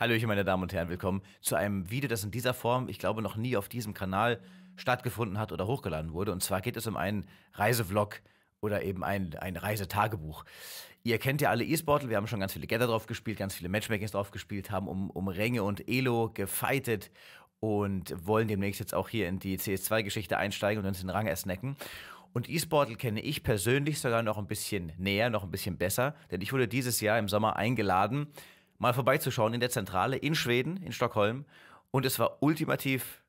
Hallöchen, meine Damen und Herren, willkommen zu einem Video, das in dieser Form, ich glaube, noch nie auf diesem Kanal stattgefunden hat oder hochgeladen wurde. Und zwar geht es um einen Reisevlog oder eben ein, ein Reisetagebuch. Ihr kennt ja alle E-Sportle, wir haben schon ganz viele Gather drauf gespielt, ganz viele Matchmakings drauf gespielt, haben um, um Ränge und Elo gefightet und wollen demnächst jetzt auch hier in die CS2-Geschichte einsteigen und uns den Rang ersnacken. Und E-Sportle kenne ich persönlich sogar noch ein bisschen näher, noch ein bisschen besser, denn ich wurde dieses Jahr im Sommer eingeladen mal vorbeizuschauen in der Zentrale in Schweden, in Stockholm. Und es war ultimativ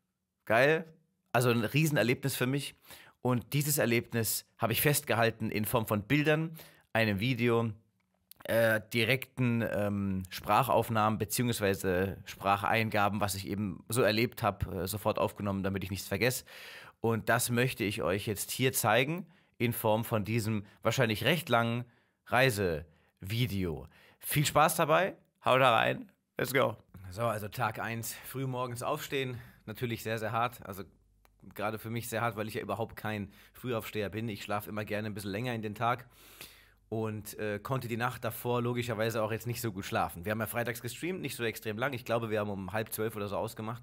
geil. Also ein Riesenerlebnis für mich. Und dieses Erlebnis habe ich festgehalten in Form von Bildern, einem Video, äh, direkten ähm, Sprachaufnahmen bzw. Spracheingaben, was ich eben so erlebt habe, äh, sofort aufgenommen, damit ich nichts vergesse. Und das möchte ich euch jetzt hier zeigen in Form von diesem wahrscheinlich recht langen Reisevideo. Viel Spaß dabei Haut da rein. Let's go. So, also Tag 1, früh morgens aufstehen. Natürlich sehr, sehr hart. Also gerade für mich sehr hart, weil ich ja überhaupt kein Frühaufsteher bin. Ich schlafe immer gerne ein bisschen länger in den Tag und äh, konnte die Nacht davor logischerweise auch jetzt nicht so gut schlafen. Wir haben ja freitags gestreamt, nicht so extrem lang. Ich glaube, wir haben um halb zwölf oder so ausgemacht.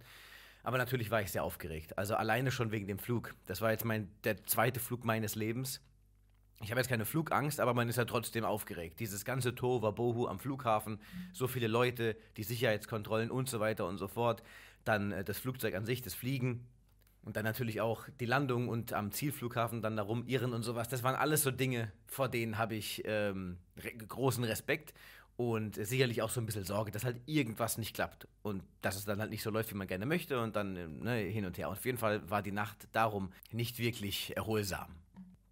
Aber natürlich war ich sehr aufgeregt. Also alleine schon wegen dem Flug. Das war jetzt mein, der zweite Flug meines Lebens ich habe jetzt keine Flugangst, aber man ist ja trotzdem aufgeregt. Dieses ganze Tova Bohu am Flughafen, so viele Leute, die Sicherheitskontrollen und so weiter und so fort, dann äh, das Flugzeug an sich, das Fliegen und dann natürlich auch die Landung und am Zielflughafen dann darum irren und sowas. Das waren alles so Dinge, vor denen habe ich ähm, re großen Respekt und sicherlich auch so ein bisschen Sorge, dass halt irgendwas nicht klappt und dass es dann halt nicht so läuft, wie man gerne möchte und dann äh, ne, hin und her. Und auf jeden Fall war die Nacht darum nicht wirklich erholsam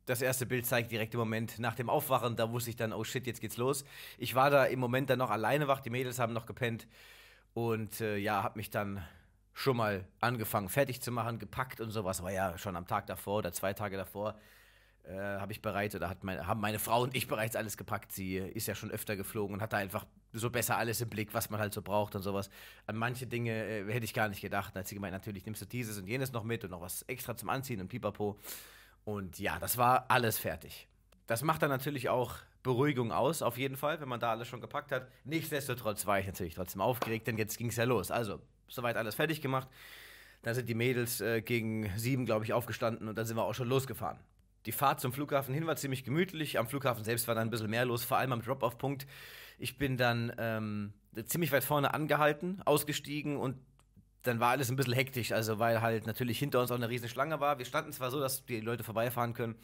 das erste Bild zeigt direkt im Moment nach dem Aufwachen. Da wusste ich dann, oh shit, jetzt geht's los. Ich war da im Moment dann noch alleine wach, die Mädels haben noch gepennt. Und äh, ja, hab mich dann schon mal angefangen, fertig zu machen, gepackt und sowas. War ja schon am Tag davor oder zwei Tage davor. Äh, habe ich bereits oder hat meine, haben meine Frau und ich bereits alles gepackt. Sie äh, ist ja schon öfter geflogen und hat da einfach so besser alles im Blick, was man halt so braucht und sowas. An manche Dinge äh, hätte ich gar nicht gedacht. Da hat sie gemeint, natürlich nimmst du dieses und jenes noch mit und noch was extra zum Anziehen und pipapo. Und ja, das war alles fertig. Das macht dann natürlich auch Beruhigung aus, auf jeden Fall, wenn man da alles schon gepackt hat. Nichtsdestotrotz war ich natürlich trotzdem aufgeregt, denn jetzt ging es ja los. Also, soweit alles fertig gemacht. Dann sind die Mädels äh, gegen sieben, glaube ich, aufgestanden und dann sind wir auch schon losgefahren. Die Fahrt zum Flughafen hin war ziemlich gemütlich. Am Flughafen selbst war dann ein bisschen mehr los, vor allem am Drop-Off-Punkt. Ich bin dann ähm, ziemlich weit vorne angehalten, ausgestiegen und dann war alles ein bisschen hektisch, also weil halt natürlich hinter uns auch eine riesen Schlange war. Wir standen zwar so, dass die Leute vorbeifahren können,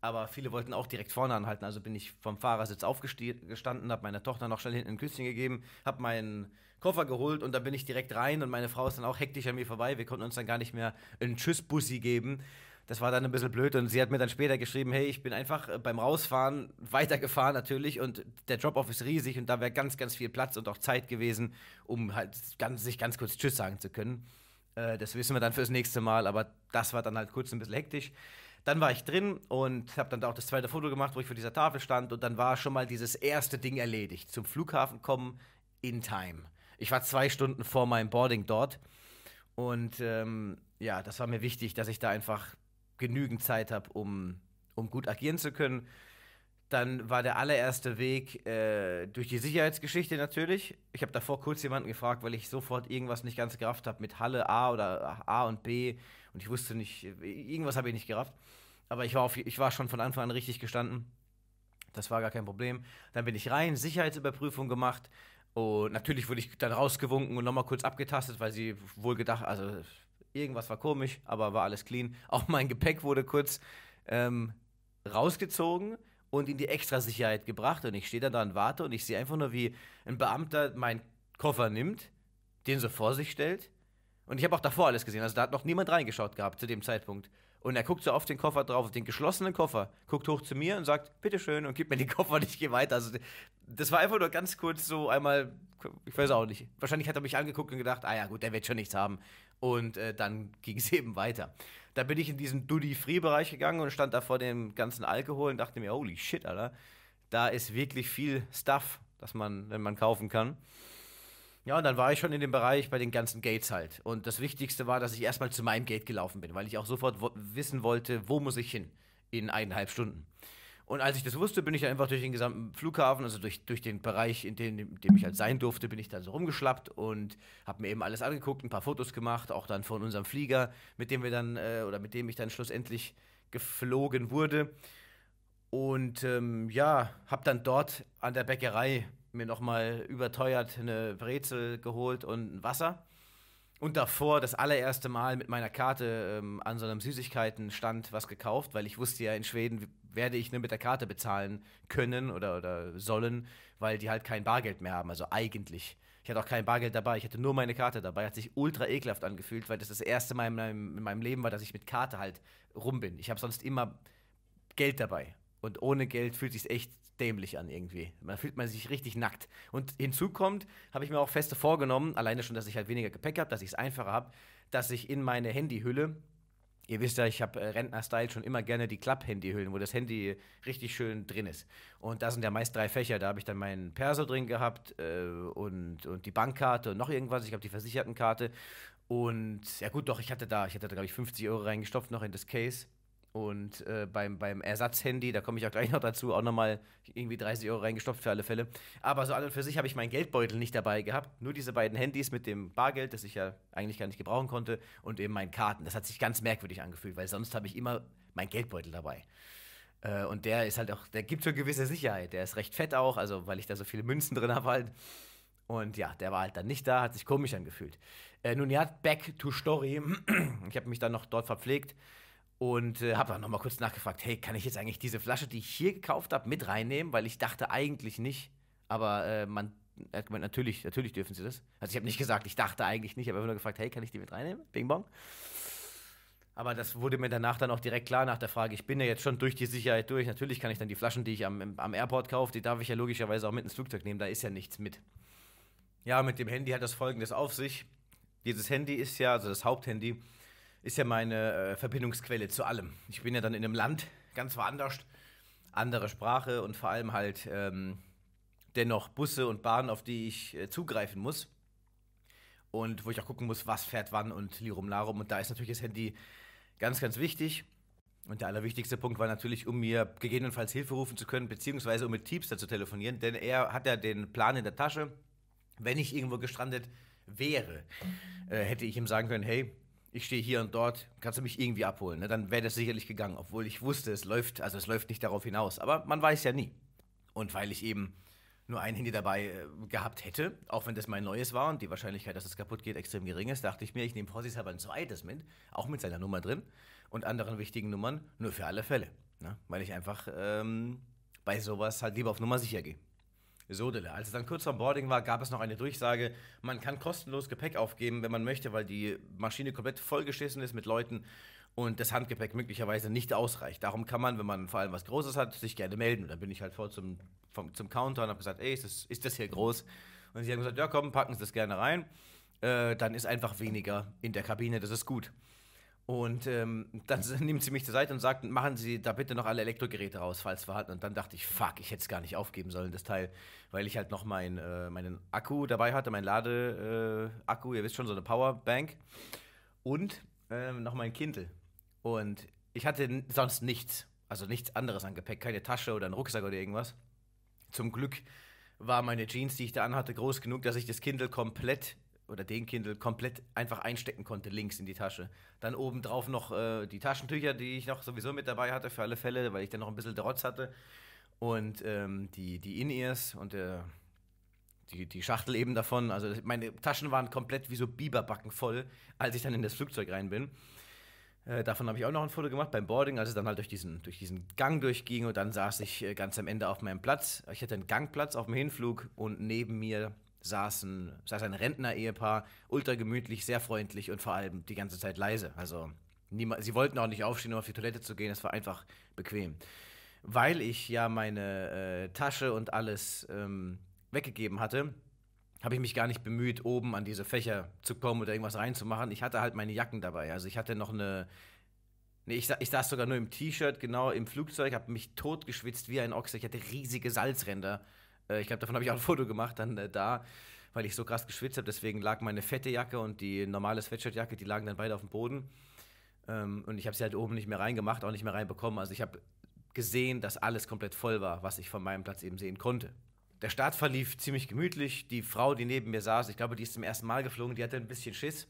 aber viele wollten auch direkt vorne anhalten. Also bin ich vom Fahrersitz aufgestanden, habe meiner Tochter noch schnell hinten ein Küsschen gegeben, habe meinen Koffer geholt und dann bin ich direkt rein und meine Frau ist dann auch hektisch an mir vorbei. Wir konnten uns dann gar nicht mehr einen Tschüss-Bussi geben das war dann ein bisschen blöd und sie hat mir dann später geschrieben, hey, ich bin einfach äh, beim Rausfahren weitergefahren natürlich und der Drop-Off ist riesig und da wäre ganz, ganz viel Platz und auch Zeit gewesen, um halt ganz, sich ganz kurz Tschüss sagen zu können. Äh, das wissen wir dann fürs nächste Mal, aber das war dann halt kurz ein bisschen hektisch. Dann war ich drin und habe dann auch das zweite Foto gemacht, wo ich vor dieser Tafel stand und dann war schon mal dieses erste Ding erledigt. Zum Flughafen kommen in time. Ich war zwei Stunden vor meinem Boarding dort und ähm, ja, das war mir wichtig, dass ich da einfach genügend Zeit habe, um, um gut agieren zu können. Dann war der allererste Weg äh, durch die Sicherheitsgeschichte natürlich. Ich habe davor kurz jemanden gefragt, weil ich sofort irgendwas nicht ganz gerafft habe mit Halle A oder A und B und ich wusste nicht, irgendwas habe ich nicht gerafft. Aber ich war, auf, ich war schon von Anfang an richtig gestanden. Das war gar kein Problem. Dann bin ich rein, Sicherheitsüberprüfung gemacht und natürlich wurde ich dann rausgewunken und nochmal kurz abgetastet, weil sie wohl gedacht, also irgendwas war komisch, aber war alles clean. Auch mein Gepäck wurde kurz ähm, rausgezogen und in die Extrasicherheit gebracht. Und ich stehe da, da und warte und ich sehe einfach nur, wie ein Beamter meinen Koffer nimmt, den so vor sich stellt. Und ich habe auch davor alles gesehen. Also da hat noch niemand reingeschaut gehabt zu dem Zeitpunkt. Und er guckt so auf den Koffer drauf, den geschlossenen Koffer, guckt hoch zu mir und sagt, bitteschön, und gib mir den Koffer und ich gehe weiter. Also, das war einfach nur ganz kurz so einmal, ich weiß auch nicht. Wahrscheinlich hat er mich angeguckt und gedacht, ah ja, gut, der wird schon nichts haben. Und äh, dann ging es eben weiter. Da bin ich in diesen Duty-Free-Bereich gegangen und stand da vor dem ganzen Alkohol und dachte mir, holy shit, Alter, da ist wirklich viel Stuff, das man, wenn man kaufen kann. Ja, und dann war ich schon in dem Bereich bei den ganzen Gates halt. Und das Wichtigste war, dass ich erstmal zu meinem Gate gelaufen bin, weil ich auch sofort wo wissen wollte, wo muss ich hin in eineinhalb Stunden. Und als ich das wusste, bin ich dann einfach durch den gesamten Flughafen, also durch, durch den Bereich, in dem, in dem ich halt sein durfte, bin ich dann so rumgeschlappt und habe mir eben alles angeguckt, ein paar Fotos gemacht, auch dann von unserem Flieger, mit dem wir dann, äh, oder mit dem ich dann schlussendlich geflogen wurde. Und ähm, ja, habe dann dort an der Bäckerei mir nochmal überteuert eine Brezel geholt und ein Wasser. Und davor das allererste Mal mit meiner Karte ähm, an so einem Süßigkeitenstand was gekauft, weil ich wusste ja, in Schweden werde ich nur mit der Karte bezahlen können oder, oder sollen, weil die halt kein Bargeld mehr haben. Also eigentlich. Ich hatte auch kein Bargeld dabei, ich hatte nur meine Karte dabei. Hat sich ultra ekelhaft angefühlt, weil das das erste Mal in meinem, in meinem Leben war, dass ich mit Karte halt rum bin. Ich habe sonst immer Geld dabei. Und ohne Geld fühlt sich echt dämlich an irgendwie. Man fühlt man sich richtig nackt. Und hinzu kommt, habe ich mir auch feste vorgenommen, alleine schon, dass ich halt weniger Gepäck habe, dass ich es einfacher habe, dass ich in meine Handyhülle Ihr wisst ja, ich habe äh, Rentner-Style schon immer gerne die Klapp-Handyhüllen, wo das Handy richtig schön drin ist. Und da sind ja meist drei Fächer. Da habe ich dann meinen Perso drin gehabt äh, und, und die Bankkarte und noch irgendwas. Ich habe die Versichertenkarte. Und ja gut, doch, ich hatte da, ich hatte da, glaube ich, 50 Euro reingestopft noch in das Case. Und äh, beim, beim Ersatzhandy, da komme ich auch gleich noch dazu, auch nochmal irgendwie 30 Euro reingestopft für alle Fälle. Aber so an und für sich habe ich meinen Geldbeutel nicht dabei gehabt. Nur diese beiden Handys mit dem Bargeld, das ich ja eigentlich gar nicht gebrauchen konnte, und eben meinen Karten. Das hat sich ganz merkwürdig angefühlt, weil sonst habe ich immer meinen Geldbeutel dabei. Äh, und der ist halt auch, der gibt so gewisse Sicherheit. Der ist recht fett auch, also weil ich da so viele Münzen drin habe halt. Und ja, der war halt dann nicht da, hat sich komisch angefühlt. Äh, nun ja, back to story. ich habe mich dann noch dort verpflegt und äh, habe dann nochmal kurz nachgefragt, hey, kann ich jetzt eigentlich diese Flasche, die ich hier gekauft habe, mit reinnehmen? Weil ich dachte eigentlich nicht. Aber äh, man hat äh, gemeint, natürlich, natürlich dürfen sie das. Also ich habe nicht gesagt, ich dachte eigentlich nicht, aber nur gefragt, hey, kann ich die mit reinnehmen? Bing Bong. Aber das wurde mir danach dann auch direkt klar nach der Frage, ich bin ja jetzt schon durch die Sicherheit durch. Natürlich kann ich dann die Flaschen, die ich am, am Airport kaufe, die darf ich ja logischerweise auch mit ins Flugzeug nehmen, da ist ja nichts mit. Ja, mit dem Handy hat das folgendes auf sich. Dieses Handy ist ja, also das Haupthandy, ist ja meine äh, Verbindungsquelle zu allem. Ich bin ja dann in einem Land, ganz woanders, andere Sprache und vor allem halt ähm, dennoch Busse und Bahnen, auf die ich äh, zugreifen muss. Und wo ich auch gucken muss, was fährt wann und Lirum Larum. Und da ist natürlich das Handy ganz, ganz wichtig. Und der allerwichtigste Punkt war natürlich, um mir gegebenenfalls Hilfe rufen zu können, beziehungsweise um mit Teamster zu telefonieren, denn er hat ja den Plan in der Tasche, wenn ich irgendwo gestrandet wäre, äh, hätte ich ihm sagen können, hey, ich stehe hier und dort, kannst du mich irgendwie abholen? Ne? Dann wäre das sicherlich gegangen, obwohl ich wusste, es läuft, also es läuft nicht darauf hinaus. Aber man weiß ja nie. Und weil ich eben nur ein Handy dabei äh, gehabt hätte, auch wenn das mein neues war und die Wahrscheinlichkeit, dass es kaputt geht, extrem gering ist, dachte ich mir, ich nehme vorsichtshalber ein zweites mit, auch mit seiner Nummer drin und anderen wichtigen Nummern, nur für alle Fälle. Ne? Weil ich einfach ähm, bei sowas halt lieber auf Nummer sicher gehe. Sodele. Als es dann kurz vor Boarding war, gab es noch eine Durchsage, man kann kostenlos Gepäck aufgeben, wenn man möchte, weil die Maschine komplett vollgeschissen ist mit Leuten und das Handgepäck möglicherweise nicht ausreicht. Darum kann man, wenn man vor allem was Großes hat, sich gerne melden. Und dann bin ich halt vor zum, vom, zum Counter und habe gesagt, ey, ist das, ist das hier groß? Und sie haben gesagt, ja komm, packen Sie das gerne rein. Äh, dann ist einfach weniger in der Kabine, das ist gut. Und ähm, dann nimmt sie mich zur Seite und sagt, machen Sie da bitte noch alle Elektrogeräte raus, falls wir hatten. Und dann dachte ich, fuck, ich hätte es gar nicht aufgeben sollen, das Teil, weil ich halt noch mein, äh, meinen Akku dabei hatte, meinen Ladeakku, äh, ihr wisst schon, so eine Powerbank und äh, noch mein Kindle. Und ich hatte sonst nichts, also nichts anderes an Gepäck, keine Tasche oder einen Rucksack oder irgendwas. Zum Glück war meine Jeans, die ich da anhatte, groß genug, dass ich das Kindle komplett oder den Kindle komplett einfach einstecken konnte, links in die Tasche. Dann obendrauf noch äh, die Taschentücher, die ich noch sowieso mit dabei hatte für alle Fälle, weil ich dann noch ein bisschen Trotz hatte. Und ähm, die, die In-Ears und der, die, die Schachtel eben davon. Also meine Taschen waren komplett wie so Biberbacken voll, als ich dann in das Flugzeug rein bin. Äh, davon habe ich auch noch ein Foto gemacht beim Boarding, als es dann halt durch diesen, durch diesen Gang durchging und dann saß ich äh, ganz am Ende auf meinem Platz. Ich hatte einen Gangplatz auf dem Hinflug und neben mir saßen, saß ein Rentner-Ehepaar, ultra gemütlich, sehr freundlich und vor allem die ganze Zeit leise. Also niemand, sie wollten auch nicht aufstehen, um auf die Toilette zu gehen, es war einfach bequem. Weil ich ja meine äh, Tasche und alles ähm, weggegeben hatte, habe ich mich gar nicht bemüht, oben an diese Fächer zu kommen oder irgendwas reinzumachen. Ich hatte halt meine Jacken dabei. Also ich hatte noch eine. Nee, ich, ich saß sogar nur im T-Shirt, genau im Flugzeug, habe mich totgeschwitzt wie ein Ochse. Ich hatte riesige Salzränder äh, ich glaube, davon habe ich auch ein Foto gemacht, dann äh, da, weil ich so krass geschwitzt habe. Deswegen lag meine fette Jacke und die normale Sweatshirtjacke, die lagen dann beide auf dem Boden. Ähm, und ich habe sie halt oben nicht mehr reingemacht, auch nicht mehr reinbekommen. Also ich habe gesehen, dass alles komplett voll war, was ich von meinem Platz eben sehen konnte. Der Start verlief ziemlich gemütlich. Die Frau, die neben mir saß, ich glaube, die ist zum ersten Mal geflogen, die hatte ein bisschen Schiss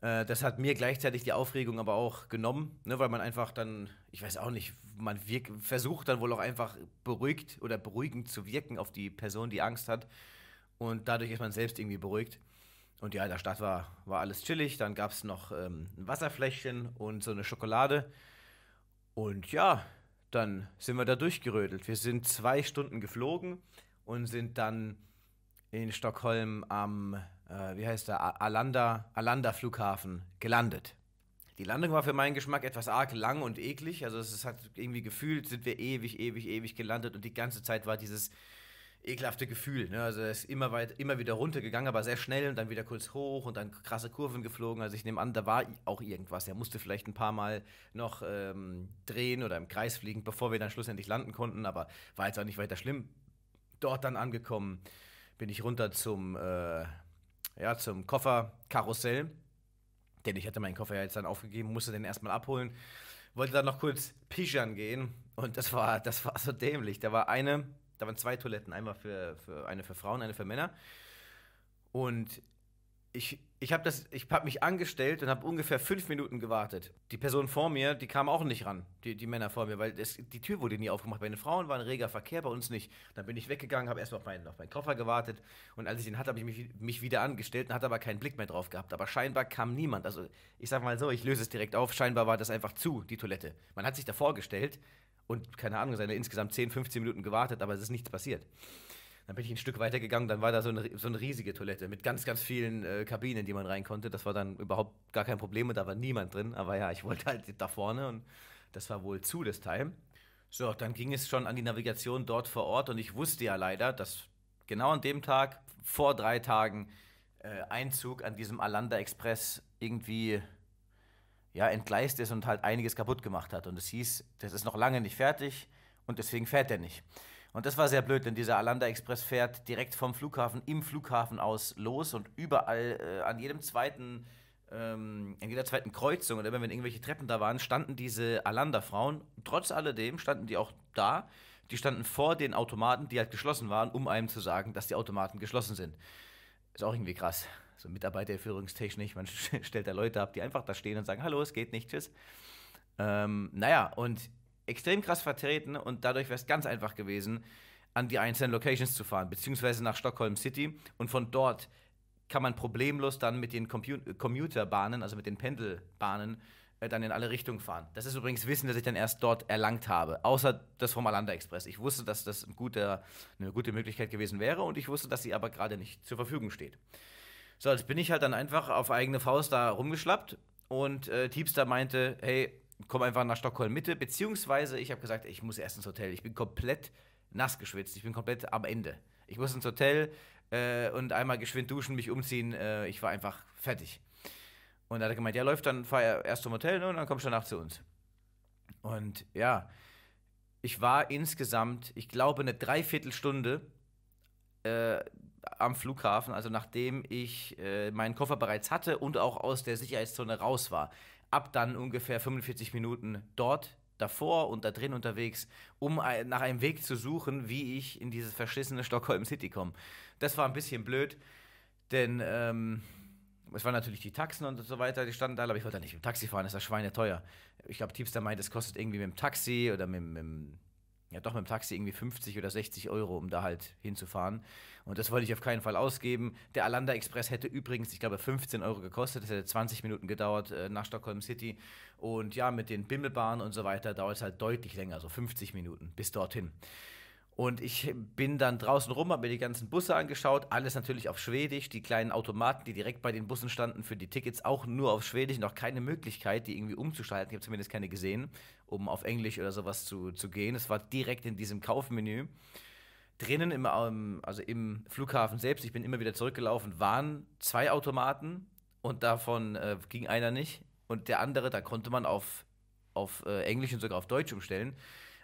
äh, das hat mir gleichzeitig die Aufregung aber auch genommen, ne, weil man einfach dann, ich weiß auch nicht, man versucht dann wohl auch einfach beruhigt oder beruhigend zu wirken auf die Person, die Angst hat. Und dadurch ist man selbst irgendwie beruhigt. Und ja, in der Stadt war, war alles chillig. Dann gab es noch ähm, ein Wasserfläschchen und so eine Schokolade. Und ja, dann sind wir da durchgerödelt. Wir sind zwei Stunden geflogen und sind dann in Stockholm am äh, wie heißt der, Alanda, Alanda Flughafen gelandet. Die Landung war für meinen Geschmack etwas arg lang und eklig. Also es hat irgendwie gefühlt, sind wir ewig, ewig, ewig gelandet und die ganze Zeit war dieses ekelhafte Gefühl. Ne? Also er ist immer, weit, immer wieder runtergegangen, aber sehr schnell und dann wieder kurz hoch und dann krasse Kurven geflogen. Also ich nehme an, da war auch irgendwas. Er musste vielleicht ein paar Mal noch ähm, drehen oder im Kreis fliegen, bevor wir dann schlussendlich landen konnten, aber war jetzt auch nicht weiter schlimm. Dort dann angekommen, bin ich runter zum äh, ja, zum Kofferkarussell. Denn ich hatte meinen Koffer ja jetzt dann aufgegeben, musste den erstmal abholen. Wollte dann noch kurz pischern gehen und das war, das war so dämlich. Da war eine, da waren zwei Toiletten, einmal für, für eine für Frauen, eine für Männer. Und ich, ich habe hab mich angestellt und habe ungefähr fünf Minuten gewartet. Die Person vor mir, die kam auch nicht ran, die, die Männer vor mir, weil es, die Tür wurde nie aufgemacht. Bei den Frauen war ein reger Verkehr, bei uns nicht. Dann bin ich weggegangen, habe erstmal auf meinen, auf meinen Koffer gewartet und als ich ihn hatte, habe ich mich, mich wieder angestellt und hatte aber keinen Blick mehr drauf gehabt. Aber scheinbar kam niemand. Also ich sage mal so, ich löse es direkt auf, scheinbar war das einfach zu, die Toilette. Man hat sich da vorgestellt und keine Ahnung, seine insgesamt 10, 15 Minuten gewartet, aber es ist nichts passiert. Dann bin ich ein Stück weiter gegangen, dann war da so eine, so eine riesige Toilette mit ganz, ganz vielen äh, Kabinen, in die man rein konnte. Das war dann überhaupt gar kein Problem und da war niemand drin. Aber ja, ich wollte halt da vorne und das war wohl zu, das Teil. So, dann ging es schon an die Navigation dort vor Ort und ich wusste ja leider, dass genau an dem Tag, vor drei Tagen, äh, Einzug an diesem Alanda Express irgendwie ja, entgleist ist und halt einiges kaputt gemacht hat. Und es hieß, das ist noch lange nicht fertig und deswegen fährt er nicht. Und das war sehr blöd, denn dieser Alanda Express fährt direkt vom Flughafen, im Flughafen aus los und überall, äh, an jedem zweiten, ähm, an jeder zweiten Kreuzung oder wenn irgendwelche Treppen da waren, standen diese Alanda-Frauen. Trotz alledem standen die auch da. Die standen vor den Automaten, die halt geschlossen waren, um einem zu sagen, dass die Automaten geschlossen sind. Ist auch irgendwie krass. So Mitarbeiterführungstechnik, man stellt da Leute ab, die einfach da stehen und sagen, hallo, es geht nicht, tschüss. Ähm, naja, und extrem krass vertreten und dadurch wäre es ganz einfach gewesen, an die einzelnen Locations zu fahren, beziehungsweise nach Stockholm City und von dort kann man problemlos dann mit den äh, Commuterbahnen, also mit den Pendelbahnen, äh, dann in alle Richtungen fahren. Das ist übrigens Wissen, das ich dann erst dort erlangt habe, außer das vom Alanda Express. Ich wusste, dass das ein guter, eine gute Möglichkeit gewesen wäre und ich wusste, dass sie aber gerade nicht zur Verfügung steht. So, jetzt bin ich halt dann einfach auf eigene Faust da rumgeschlappt und äh, Tiepster meinte, hey, komm einfach nach Stockholm Mitte, beziehungsweise ich habe gesagt, ich muss erst ins Hotel. Ich bin komplett nass geschwitzt, ich bin komplett am Ende. Ich muss ins Hotel äh, und einmal geschwind duschen, mich umziehen. Äh, ich war einfach fertig. Und da hat er gemeint, ja, läuft dann, fahr erst zum Hotel ne, und dann kommst du danach zu uns. Und ja, ich war insgesamt, ich glaube, eine Dreiviertelstunde äh, am Flughafen, also nachdem ich äh, meinen Koffer bereits hatte und auch aus der Sicherheitszone raus war ab dann ungefähr 45 Minuten dort davor und da drin unterwegs, um nach einem Weg zu suchen, wie ich in dieses verschlissene Stockholm City komme. Das war ein bisschen blöd, denn ähm, es waren natürlich die Taxen und so weiter, die standen da, aber ich wollte da nicht mit dem Taxi fahren, das ist ja schweineteuer. Ich glaube, Tiepster meint, es kostet irgendwie mit dem Taxi oder mit, mit dem ja doch mit dem Taxi irgendwie 50 oder 60 Euro, um da halt hinzufahren. Und das wollte ich auf keinen Fall ausgeben. Der Alanda Express hätte übrigens, ich glaube, 15 Euro gekostet. Das hätte 20 Minuten gedauert äh, nach Stockholm City. Und ja, mit den Bimmelbahnen und so weiter dauert es halt deutlich länger, so 50 Minuten bis dorthin. Und ich bin dann draußen rum, habe mir die ganzen Busse angeschaut, alles natürlich auf Schwedisch, die kleinen Automaten, die direkt bei den Bussen standen für die Tickets, auch nur auf Schwedisch, noch keine Möglichkeit, die irgendwie umzuschalten. Ich habe zumindest keine gesehen, um auf Englisch oder sowas zu, zu gehen. Es war direkt in diesem Kaufmenü. Drinnen im, ähm, also im Flughafen selbst, ich bin immer wieder zurückgelaufen, waren zwei Automaten und davon äh, ging einer nicht. Und der andere, da konnte man auf, auf äh, Englisch und sogar auf Deutsch umstellen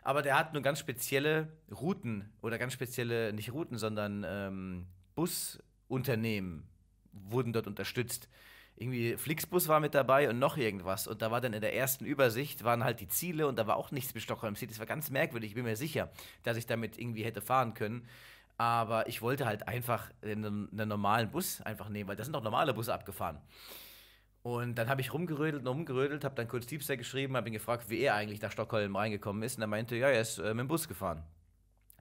aber der hat nur ganz spezielle Routen oder ganz spezielle, nicht Routen, sondern ähm, Busunternehmen wurden dort unterstützt. Irgendwie Flixbus war mit dabei und noch irgendwas. Und da war dann in der ersten Übersicht, waren halt die Ziele und da war auch nichts mit Stockholm City. Das war ganz merkwürdig, ich bin mir sicher, dass ich damit irgendwie hätte fahren können. Aber ich wollte halt einfach einen, einen normalen Bus einfach nehmen, weil da sind doch normale Busse abgefahren. Und dann habe ich rumgerödelt und rumgerödelt, habe dann kurz Diebster geschrieben, habe ihn gefragt, wie er eigentlich nach Stockholm reingekommen ist. Und er meinte, ja, er ist äh, mit dem Bus gefahren.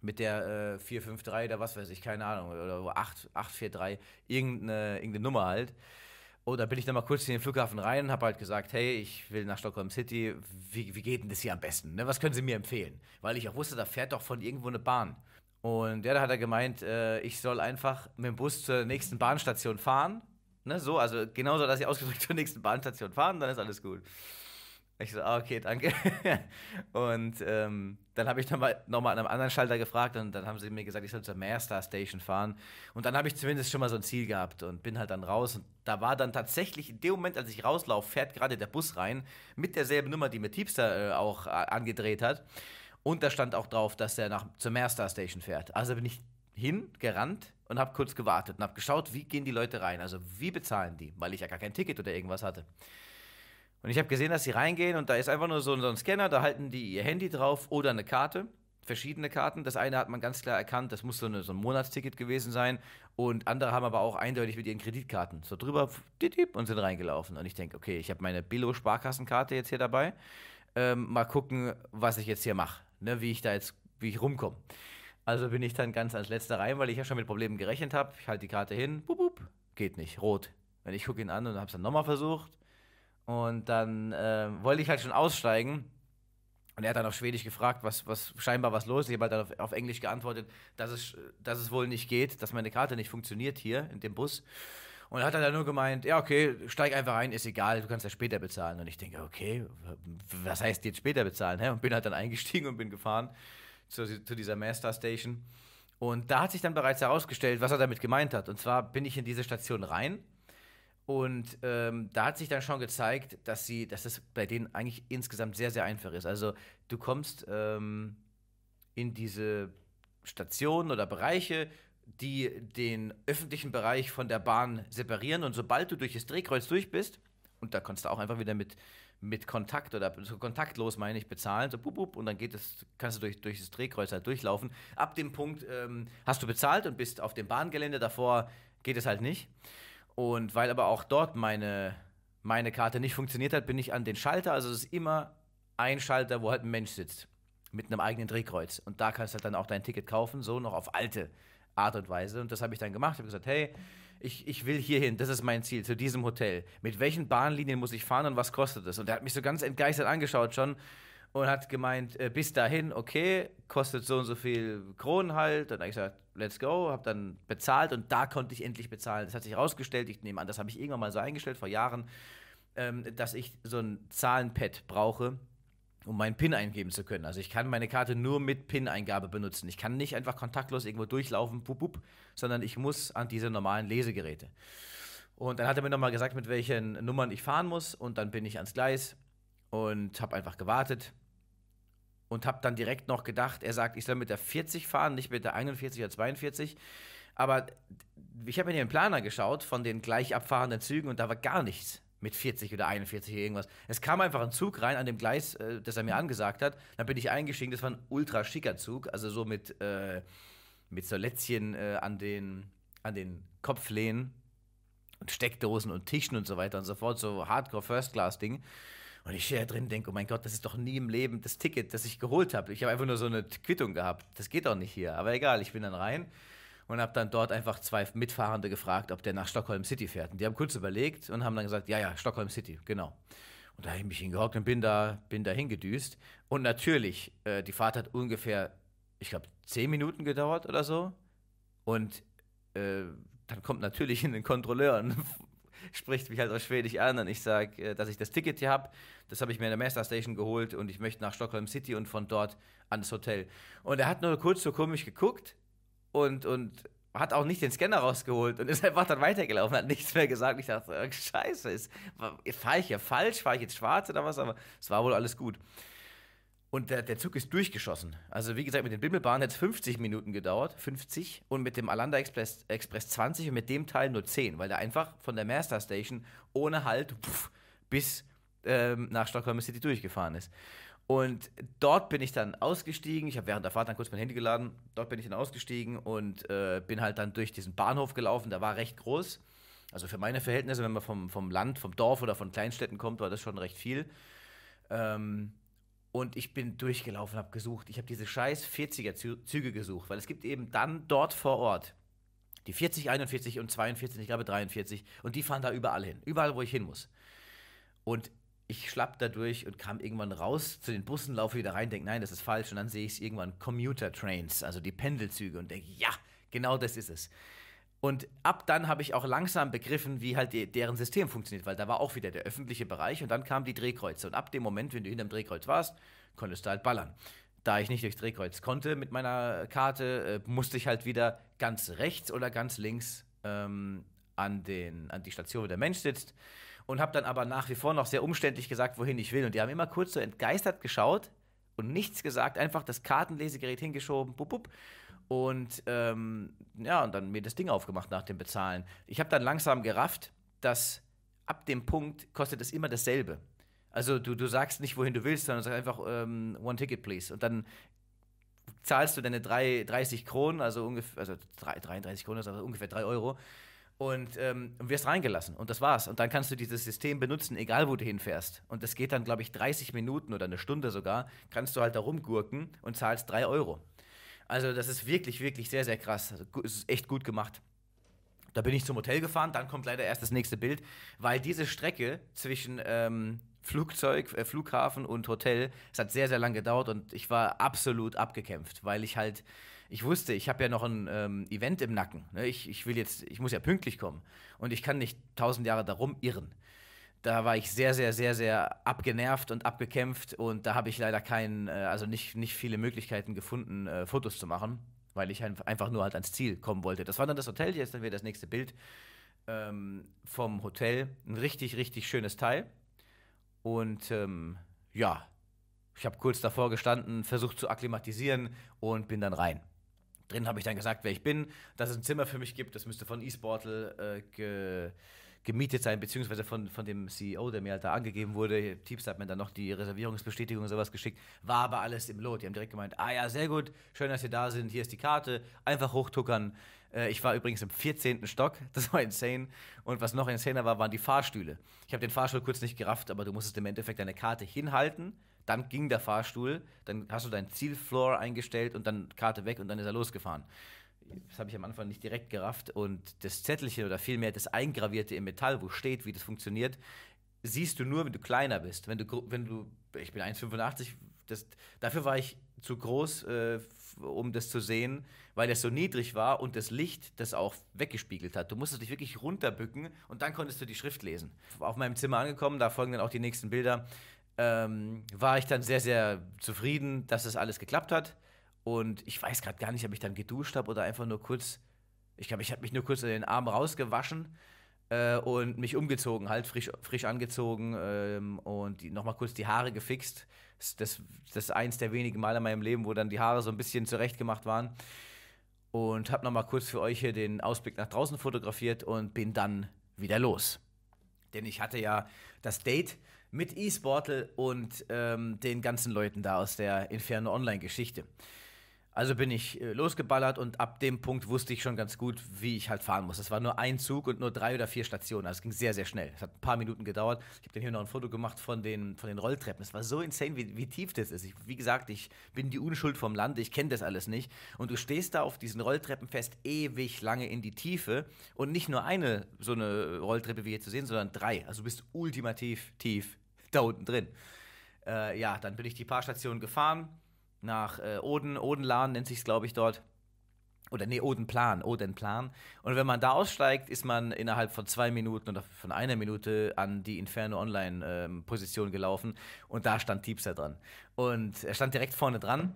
Mit der äh, 453 oder was weiß ich, keine Ahnung, oder 843, irgendeine, irgendeine Nummer halt. Und oh, dann bin ich dann mal kurz in den Flughafen rein und habe halt gesagt, hey, ich will nach Stockholm City, wie, wie geht denn das hier am besten? Ne? Was können Sie mir empfehlen? Weil ich auch wusste, da fährt doch von irgendwo eine Bahn. Und ja, da hat er gemeint, äh, ich soll einfach mit dem Bus zur nächsten Bahnstation fahren Ne, so, also genauso, dass ich ausgedrückt zur nächsten Bahnstation fahren, dann ist alles gut. Ich so, ah, okay, danke. und ähm, dann habe ich nochmal noch mal an einem anderen Schalter gefragt und dann haben sie mir gesagt, ich soll zur Master Station fahren. Und dann habe ich zumindest schon mal so ein Ziel gehabt und bin halt dann raus. Und da war dann tatsächlich in dem Moment, als ich rauslaufe, fährt gerade der Bus rein mit derselben Nummer, die mir Tiepster äh, auch äh, angedreht hat. Und da stand auch drauf, dass der nach, zur Master Station fährt. Also bin ich hin, gerannt, und habe kurz gewartet und habe geschaut, wie gehen die Leute rein, also wie bezahlen die, weil ich ja gar kein Ticket oder irgendwas hatte. Und ich habe gesehen, dass sie reingehen und da ist einfach nur so, so ein Scanner, da halten die ihr Handy drauf oder eine Karte verschiedene Karten. Das eine hat man ganz klar erkannt, das muss so, eine, so, ein Monatsticket gewesen sein. Und andere haben aber auch eindeutig mit ihren Kreditkarten so drüber und sind reingelaufen. Und ich denke, okay, ich habe meine Billo-Sparkassenkarte jetzt hier dabei. Ähm, mal gucken, was ich jetzt hier mache, ne, wie ich da jetzt, wie ich rumkomme. Also bin ich dann ganz als letzter rein, weil ich ja schon mit Problemen gerechnet habe. Ich halte die Karte hin, bup, bup, geht nicht, rot. Und ich gucke ihn an und habe es dann nochmal versucht. Und dann äh, wollte ich halt schon aussteigen. Und er hat dann auf Schwedisch gefragt, was, was scheinbar was los ist. Ich habe halt dann auf, auf, Englisch geantwortet, dass es, dass es wohl nicht geht, dass meine Karte nicht funktioniert hier in dem Bus. Und er hat er dann halt nur gemeint, ja, okay, steig einfach ein, ist egal, du kannst ja später bezahlen. Und ich denke, okay, was heißt jetzt später bezahlen? Hä? Und bin halt dann eingestiegen und bin gefahren zu, zu dieser Master Station. Und da hat sich dann bereits herausgestellt, was er damit gemeint hat. Und zwar bin ich in diese Station rein. Und ähm, da hat sich dann schon gezeigt, dass sie, dass das bei denen eigentlich insgesamt sehr, sehr einfach ist. Also du kommst ähm, in diese Stationen oder Bereiche, die den öffentlichen Bereich von der Bahn separieren. Und sobald du durch das Drehkreuz durch bist, und da kannst du auch einfach wieder mit mit Kontakt oder so kontaktlos meine ich bezahlen, so bup, bup, und dann geht es, kannst du durch, durch das Drehkreuz halt durchlaufen. Ab dem Punkt ähm, hast du bezahlt und bist auf dem Bahngelände, davor geht es halt nicht. Und weil aber auch dort meine, meine Karte nicht funktioniert hat, bin ich an den Schalter, also es ist immer ein Schalter, wo halt ein Mensch sitzt, mit einem eigenen Drehkreuz. Und da kannst du halt dann auch dein Ticket kaufen, so noch auf alte Art und Weise. Und das habe ich dann gemacht, habe gesagt, hey, ich, ich will hierhin, das ist mein Ziel, zu diesem Hotel. Mit welchen Bahnlinien muss ich fahren und was kostet das? Und er hat mich so ganz entgeistert angeschaut schon und hat gemeint, äh, bis dahin, okay, kostet so und so viel Kronen halt. Und Dann habe ich gesagt, let's go, habe dann bezahlt und da konnte ich endlich bezahlen. Das hat sich rausgestellt, ich nehme an, das habe ich irgendwann mal so eingestellt vor Jahren, ähm, dass ich so ein Zahlenpad brauche um meinen PIN eingeben zu können. Also ich kann meine Karte nur mit PIN-Eingabe benutzen. Ich kann nicht einfach kontaktlos irgendwo durchlaufen, bup, bup, sondern ich muss an diese normalen Lesegeräte. Und dann hat er mir nochmal gesagt, mit welchen Nummern ich fahren muss. Und dann bin ich ans Gleis und habe einfach gewartet und habe dann direkt noch gedacht, er sagt, ich soll mit der 40 fahren, nicht mit der 41 oder 42. Aber ich habe mir den Planer geschaut von den gleich abfahrenden Zügen und da war gar nichts mit 40 oder 41 irgendwas. Es kam einfach ein Zug rein an dem Gleis, äh, das er mir angesagt hat. Dann bin ich eingestiegen. Das war ein ultra schicker Zug, also so mit, äh, mit so Lätzchen äh, an, den, an den Kopflehnen und Steckdosen und Tischen und so weiter und so fort. So Hardcore First Class Ding. Und ich hier drin und denke, oh mein Gott, das ist doch nie im Leben das Ticket, das ich geholt habe. Ich habe einfach nur so eine Quittung gehabt. Das geht doch nicht hier. Aber egal, ich bin dann rein und habe dann dort einfach zwei Mitfahrende gefragt, ob der nach Stockholm City fährt. Und die haben kurz überlegt und haben dann gesagt, ja, ja, Stockholm City, genau. Und da habe ich mich hingehockt und bin da, bin da hingedüst. Und natürlich, äh, die Fahrt hat ungefähr, ich glaube, zehn Minuten gedauert oder so. Und äh, dann kommt natürlich in den Kontrolleur und spricht mich halt aus Schwedisch an und ich sage, äh, dass ich das Ticket hier habe. Das habe ich mir in der Master Station geholt und ich möchte nach Stockholm City und von dort ans Hotel. Und er hat nur kurz so komisch geguckt und, und hat auch nicht den Scanner rausgeholt und ist einfach dann weitergelaufen, hat nichts mehr gesagt. Ich dachte, scheiße, ist, fahre ich hier falsch, fahre ich jetzt schwarz oder was, aber es war wohl alles gut. Und der, der Zug ist durchgeschossen. Also wie gesagt, mit den Bimmelbahnen hat es 50 Minuten gedauert, 50, und mit dem Alanda Express, Express 20 und mit dem Teil nur 10, weil der einfach von der Master Station ohne Halt pff, bis ähm, nach Stockholm City durchgefahren ist. Und dort bin ich dann ausgestiegen. Ich habe während der Fahrt dann kurz mein Handy geladen. Dort bin ich dann ausgestiegen und äh, bin halt dann durch diesen Bahnhof gelaufen. Der war recht groß. Also für meine Verhältnisse, wenn man vom, vom Land, vom Dorf oder von Kleinstädten kommt, war das schon recht viel. Ähm, und ich bin durchgelaufen, habe gesucht. Ich habe diese scheiß 40er-Züge gesucht, weil es gibt eben dann dort vor Ort die 40, 41 und 42, ich glaube 43. Und die fahren da überall hin. Überall, wo ich hin muss. Und ich schlapp da durch und kam irgendwann raus zu den Bussen, laufe wieder rein, denke, nein, das ist falsch. Und dann sehe ich irgendwann Commuter Trains, also die Pendelzüge, und denke, ja, genau das ist es. Und ab dann habe ich auch langsam begriffen, wie halt die, deren System funktioniert, weil da war auch wieder der öffentliche Bereich und dann kamen die Drehkreuze. Und ab dem Moment, wenn du hinterm Drehkreuz warst, konntest du halt ballern. Da ich nicht durchs Drehkreuz konnte mit meiner Karte, äh, musste ich halt wieder ganz rechts oder ganz links ähm, an, den, an die Station, wo der Mensch sitzt und habe dann aber nach wie vor noch sehr umständlich gesagt, wohin ich will. Und die haben immer kurz so entgeistert geschaut und nichts gesagt, einfach das Kartenlesegerät hingeschoben, bup, bup. Und ähm, ja, und dann mir das Ding aufgemacht nach dem Bezahlen. Ich habe dann langsam gerafft, dass ab dem Punkt kostet es immer dasselbe. Also du, du sagst nicht, wohin du willst, sondern sagst einfach ähm, One Ticket, please. Und dann zahlst du deine drei, 30 also also Kronen, also ungefähr, also 3, 33 Kronen, also ungefähr 3 Euro und ähm, wirst reingelassen und das war's. Und dann kannst du dieses System benutzen, egal wo du hinfährst. Und das geht dann, glaube ich, 30 Minuten oder eine Stunde sogar, kannst du halt da rumgurken und zahlst 3 Euro. Also das ist wirklich, wirklich sehr, sehr krass. Also, es ist echt gut gemacht. Da bin ich zum Hotel gefahren, dann kommt leider erst das nächste Bild, weil diese Strecke zwischen ähm, Flugzeug, äh, Flughafen und Hotel, es hat sehr, sehr lang gedauert und ich war absolut abgekämpft, weil ich halt ich wusste, ich habe ja noch ein ähm, Event im Nacken. Ne? Ich, ich will jetzt, ich muss ja pünktlich kommen und ich kann nicht tausend Jahre darum irren. Da war ich sehr, sehr, sehr, sehr abgenervt und abgekämpft und da habe ich leider keinen, äh, also nicht, nicht viele Möglichkeiten gefunden, äh, Fotos zu machen, weil ich einfach nur halt ans Ziel kommen wollte. Das war dann das Hotel, jetzt dann wieder das nächste Bild ähm, vom Hotel. Ein richtig, richtig schönes Teil. Und ähm, ja, ich habe kurz davor gestanden, versucht zu akklimatisieren und bin dann rein. Drin habe ich dann gesagt, wer ich bin, dass es ein Zimmer für mich gibt. Das müsste von eSportal äh, ge gemietet sein, beziehungsweise von, von dem CEO, der mir halt da angegeben wurde. Teams hat mir dann noch die Reservierungsbestätigung und sowas geschickt. War aber alles im Lot. Die haben direkt gemeint, ah ja, sehr gut, schön, dass ihr da sind. Hier ist die Karte. Einfach hochtuckern. Äh, ich war übrigens im 14. Stock. Das war insane. Und was noch insaner war, waren die Fahrstühle. Ich habe den Fahrstuhl kurz nicht gerafft, aber du musstest im Endeffekt deine Karte hinhalten dann ging der Fahrstuhl, dann hast du deinen Zielfloor eingestellt und dann Karte weg und dann ist er losgefahren. Das habe ich am Anfang nicht direkt gerafft und das Zettelchen oder vielmehr das Eingravierte im Metall, wo steht, wie das funktioniert, siehst du nur, wenn du kleiner bist. Wenn du, wenn du ich bin 1,85, dafür war ich zu groß, äh, um das zu sehen, weil das so niedrig war und das Licht das auch weggespiegelt hat. Du musstest dich wirklich runterbücken und dann konntest du die Schrift lesen. Auf meinem Zimmer angekommen, da folgen dann auch die nächsten Bilder ähm, war ich dann sehr, sehr zufrieden, dass das alles geklappt hat. Und ich weiß gerade gar nicht, ob ich dann geduscht habe oder einfach nur kurz, ich glaube, ich habe mich nur kurz in den Arm rausgewaschen äh, und mich umgezogen, halt frisch, frisch angezogen ähm, und nochmal kurz die Haare gefixt. Das, das, das ist eins der wenigen Male in meinem Leben, wo dann die Haare so ein bisschen zurechtgemacht waren. Und habe nochmal kurz für euch hier den Ausblick nach draußen fotografiert und bin dann wieder los. Denn ich hatte ja das Date mit eSportle und ähm, den ganzen Leuten da aus der Inferno Online-Geschichte. Also bin ich äh, losgeballert und ab dem Punkt wusste ich schon ganz gut, wie ich halt fahren muss. Es war nur ein Zug und nur drei oder vier Stationen. Also es ging sehr, sehr schnell. Es hat ein paar Minuten gedauert. Ich habe dann hier noch ein Foto gemacht von den, von den Rolltreppen. Es war so insane, wie, wie tief das ist. Ich, wie gesagt, ich bin die Unschuld vom Land. Ich kenne das alles nicht. Und du stehst da auf diesen Rolltreppen fest ewig lange in die Tiefe. Und nicht nur eine so eine Rolltreppe wie hier zu sehen, sondern drei. Also du bist ultimativ tief da unten drin. Äh, ja, dann bin ich die paar Stationen gefahren nach äh, Oden, Odenlan nennt sich es, glaube ich, dort. Oder nee, Odenplan, Odenplan. Und wenn man da aussteigt, ist man innerhalb von zwei Minuten oder von einer Minute an die Inferno Online-Position ähm, gelaufen. Und da stand Tiepser dran. Und er stand direkt vorne dran.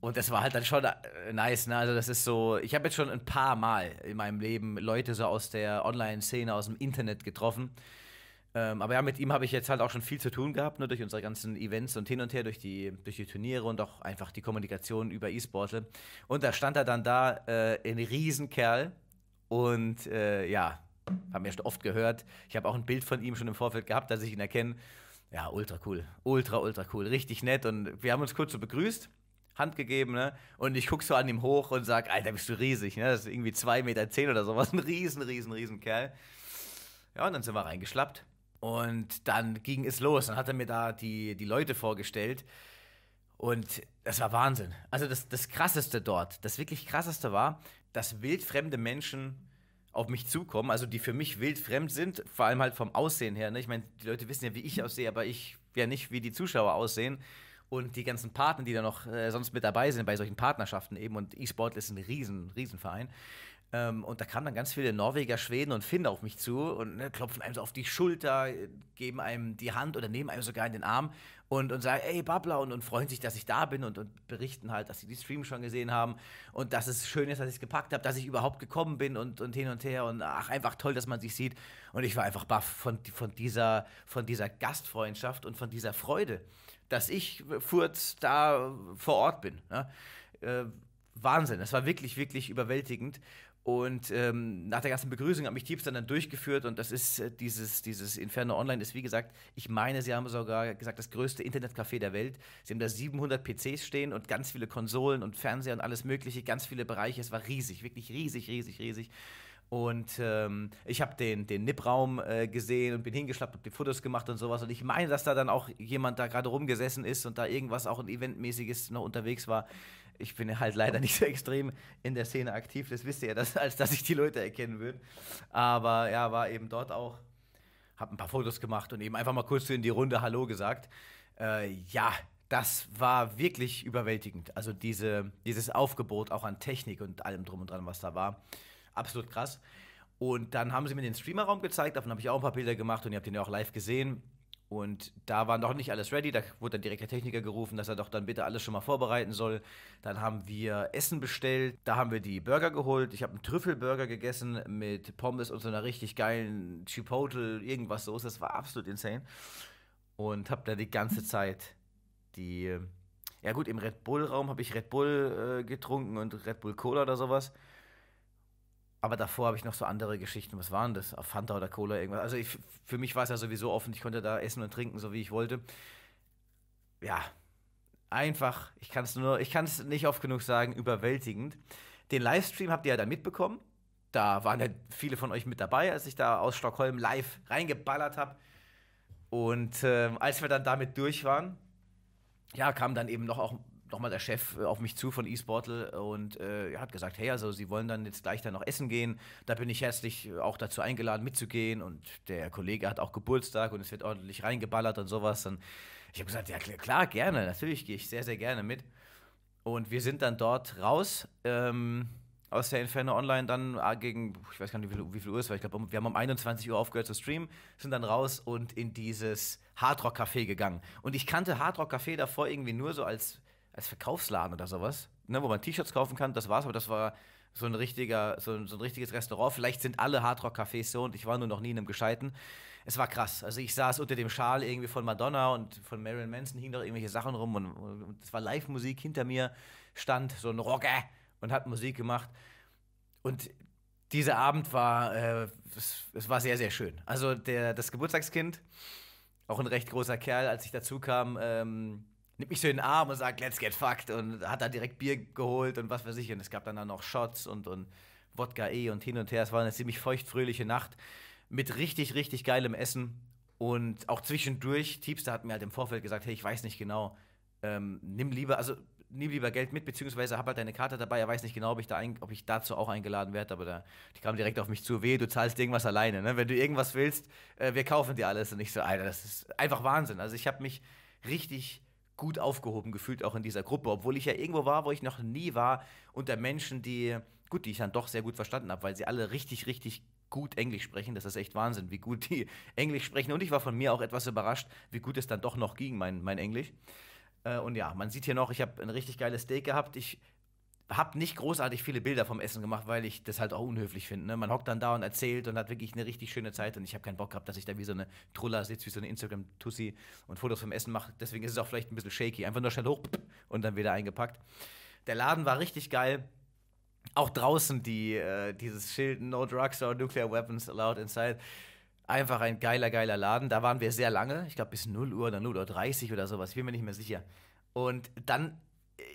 Und das war halt dann schon äh, nice, ne? Also das ist so, ich habe jetzt schon ein paar Mal in meinem Leben Leute so aus der Online-Szene, aus dem Internet getroffen. Ähm, aber ja, mit ihm habe ich jetzt halt auch schon viel zu tun gehabt, ne, durch unsere ganzen Events und hin und her, durch die, durch die Turniere und auch einfach die Kommunikation über E-Sportle. Und da stand er dann da, äh, ein Riesenkerl. Und äh, ja, haben wir schon oft gehört. Ich habe auch ein Bild von ihm schon im Vorfeld gehabt, dass ich ihn erkenne. Ja, ultra cool. Ultra, ultra cool. Richtig nett. Und wir haben uns kurz so begrüßt, Hand gegeben, ne? Und ich gucke so an ihm hoch und sage, Alter, bist du riesig, ne? Das ist irgendwie 2,10 Meter zehn oder sowas. Ein riesen, riesen, riesen Kerl. Ja, und dann sind wir reingeschlappt. Und dann ging es los. Dann hat er mir da die, die Leute vorgestellt. Und das war Wahnsinn. Also das, das Krasseste dort, das wirklich Krasseste war, dass wildfremde Menschen auf mich zukommen, also die für mich wildfremd sind, vor allem halt vom Aussehen her. Ne? Ich meine, die Leute wissen ja, wie ich aussehe, aber ich ja nicht, wie die Zuschauer aussehen. Und die ganzen Partner, die da noch äh, sonst mit dabei sind bei solchen Partnerschaften eben. Und E-Sport ist ein riesen, riesen Verein. Ähm, und da kamen dann ganz viele Norweger, Schweden und Finnen auf mich zu und ne, klopfen einem so auf die Schulter, geben einem die Hand oder nehmen einem sogar in den Arm und, und sagen, ey, Babla, und, und freuen sich, dass ich da bin und, und berichten halt, dass sie die Stream schon gesehen haben und dass es schön ist, dass ich es gepackt habe, dass ich überhaupt gekommen bin und, und hin und her und ach, einfach toll, dass man sich sieht. Und ich war einfach baff von, von, dieser, von dieser Gastfreundschaft und von dieser Freude, dass ich Furz da vor Ort bin. Ne? Äh, Wahnsinn, das war wirklich, wirklich überwältigend. Und ähm, nach der ganzen Begrüßung hat mich Teams dann, dann durchgeführt und das ist äh, dieses, dieses Inferno Online ist, wie gesagt, ich meine, sie haben sogar gesagt, das größte Internetcafé der Welt. Sie haben da 700 PCs stehen und ganz viele Konsolen und Fernseher und alles Mögliche, ganz viele Bereiche. Es war riesig, wirklich riesig, riesig, riesig. Und ähm, ich habe den, den NIP-Raum äh, gesehen und bin hingeschlappt, habe die Fotos gemacht und sowas. Und ich meine, dass da dann auch jemand da gerade rumgesessen ist und da irgendwas auch ein Eventmäßiges noch unterwegs war ich bin halt leider nicht so extrem in der Szene aktiv, das wisst ihr, dass, als dass ich die Leute erkennen würde. Aber ja, war eben dort auch, hab ein paar Fotos gemacht und eben einfach mal kurz in die Runde Hallo gesagt. Äh, ja, das war wirklich überwältigend. Also diese, dieses Aufgebot auch an Technik und allem drum und dran, was da war, absolut krass. Und dann haben sie mir den Streamerraum gezeigt, davon habe ich auch ein paar Bilder gemacht und ihr habt ihn ja auch live gesehen. Und da war noch nicht alles ready, da wurde dann direkt der Techniker gerufen, dass er doch dann bitte alles schon mal vorbereiten soll. Dann haben wir Essen bestellt, da haben wir die Burger geholt. Ich habe einen Trüffelburger gegessen mit Pommes und so einer richtig geilen Chipotle, irgendwas Soße. Das war absolut insane. Und habe dann die ganze Zeit die, ja gut, im Red Bull-Raum habe ich Red Bull äh, getrunken und Red Bull Cola oder sowas. Aber davor habe ich noch so andere Geschichten. Was waren das? Auf Fanta oder Cola, irgendwas. Also ich, für mich war es ja sowieso offen. Ich konnte da essen und trinken, so wie ich wollte. Ja, einfach. Ich kann es nur, ich kann es nicht oft genug sagen, überwältigend. Den Livestream habt ihr ja dann mitbekommen. Da waren ja viele von euch mit dabei, als ich da aus Stockholm live reingeballert habe. Und äh, als wir dann damit durch waren, ja, kamen dann eben noch auch nochmal der Chef äh, auf mich zu von eSportle und äh, hat gesagt, hey, also Sie wollen dann jetzt gleich dann noch essen gehen. Da bin ich herzlich auch dazu eingeladen, mitzugehen. Und der Kollege hat auch Geburtstag und es wird ordentlich reingeballert und sowas. Und ich habe gesagt, ja klar, gerne, natürlich gehe ich sehr, sehr gerne mit. Und wir sind dann dort raus. Ähm, aus der Inferno Online dann ah, gegen, ich weiß gar nicht, wie viel, wie viel Uhr es war, ich glaube, wir haben um 21 Uhr aufgehört zu streamen, sind dann raus und in dieses Hardrock Café gegangen. Und ich kannte Hardrock Café davor irgendwie nur so als als Verkaufsladen oder sowas, ne, wo man T-Shirts kaufen kann. Das war's, aber das war so ein richtiger, so ein, so ein richtiges Restaurant. Vielleicht sind alle Hardrock-Cafés so und ich war nur noch nie in einem gescheiten. Es war krass. Also ich saß unter dem Schal irgendwie von Madonna und von Marilyn Manson hingen doch irgendwelche Sachen rum und es war Live-Musik. Hinter mir stand so ein Rocker und hat Musik gemacht. Und dieser Abend war, äh, es, es, war sehr, sehr schön. Also der, das Geburtstagskind, auch ein recht großer Kerl, als ich dazu kam, ähm, nimmt mich so in den Arm und sagt, let's get fucked und hat da direkt Bier geholt und was weiß ich. Und es gab dann, dann noch Shots und, und Wodka E und hin und her. Es war eine ziemlich feuchtfröhliche Nacht mit richtig, richtig geilem Essen. Und auch zwischendurch, Tiepster hat mir halt im Vorfeld gesagt, hey, ich weiß nicht genau, ähm, nimm lieber, also nimm lieber Geld mit, beziehungsweise hab halt deine Karte dabei. Er weiß nicht genau, ob ich, da ein, ob ich dazu auch eingeladen werde, aber da, die kam direkt auf mich zu. Weh, du zahlst irgendwas alleine. Ne? Wenn du irgendwas willst, äh, wir kaufen dir alles. Und ich so, Alter, das ist einfach Wahnsinn. Also ich habe mich richtig gut aufgehoben gefühlt, auch in dieser Gruppe, obwohl ich ja irgendwo war, wo ich noch nie war, unter Menschen, die, gut, die ich dann doch sehr gut verstanden habe, weil sie alle richtig, richtig gut Englisch sprechen. Das ist echt Wahnsinn, wie gut die Englisch sprechen. Und ich war von mir auch etwas überrascht, wie gut es dann doch noch ging, mein, mein Englisch. Äh, und ja, man sieht hier noch, ich habe ein richtig geiles Steak gehabt. Ich habe nicht großartig viele Bilder vom Essen gemacht, weil ich das halt auch unhöflich finde. Ne? Man hockt dann da und erzählt und hat wirklich eine richtig schöne Zeit und ich habe keinen Bock gehabt, dass ich da wie so eine Trulla sitze, wie so eine Instagram-Tussi und Fotos vom Essen mache. Deswegen ist es auch vielleicht ein bisschen shaky. Einfach nur schnell hoch und dann wieder eingepackt. Der Laden war richtig geil. Auch draußen die, äh, dieses Schild No Drugs or Nuclear Weapons Allowed Inside. Einfach ein geiler, geiler Laden. Da waren wir sehr lange. Ich glaube bis 0 Uhr oder 0 Uhr 30 oder sowas. Ich bin mir nicht mehr sicher. Und dann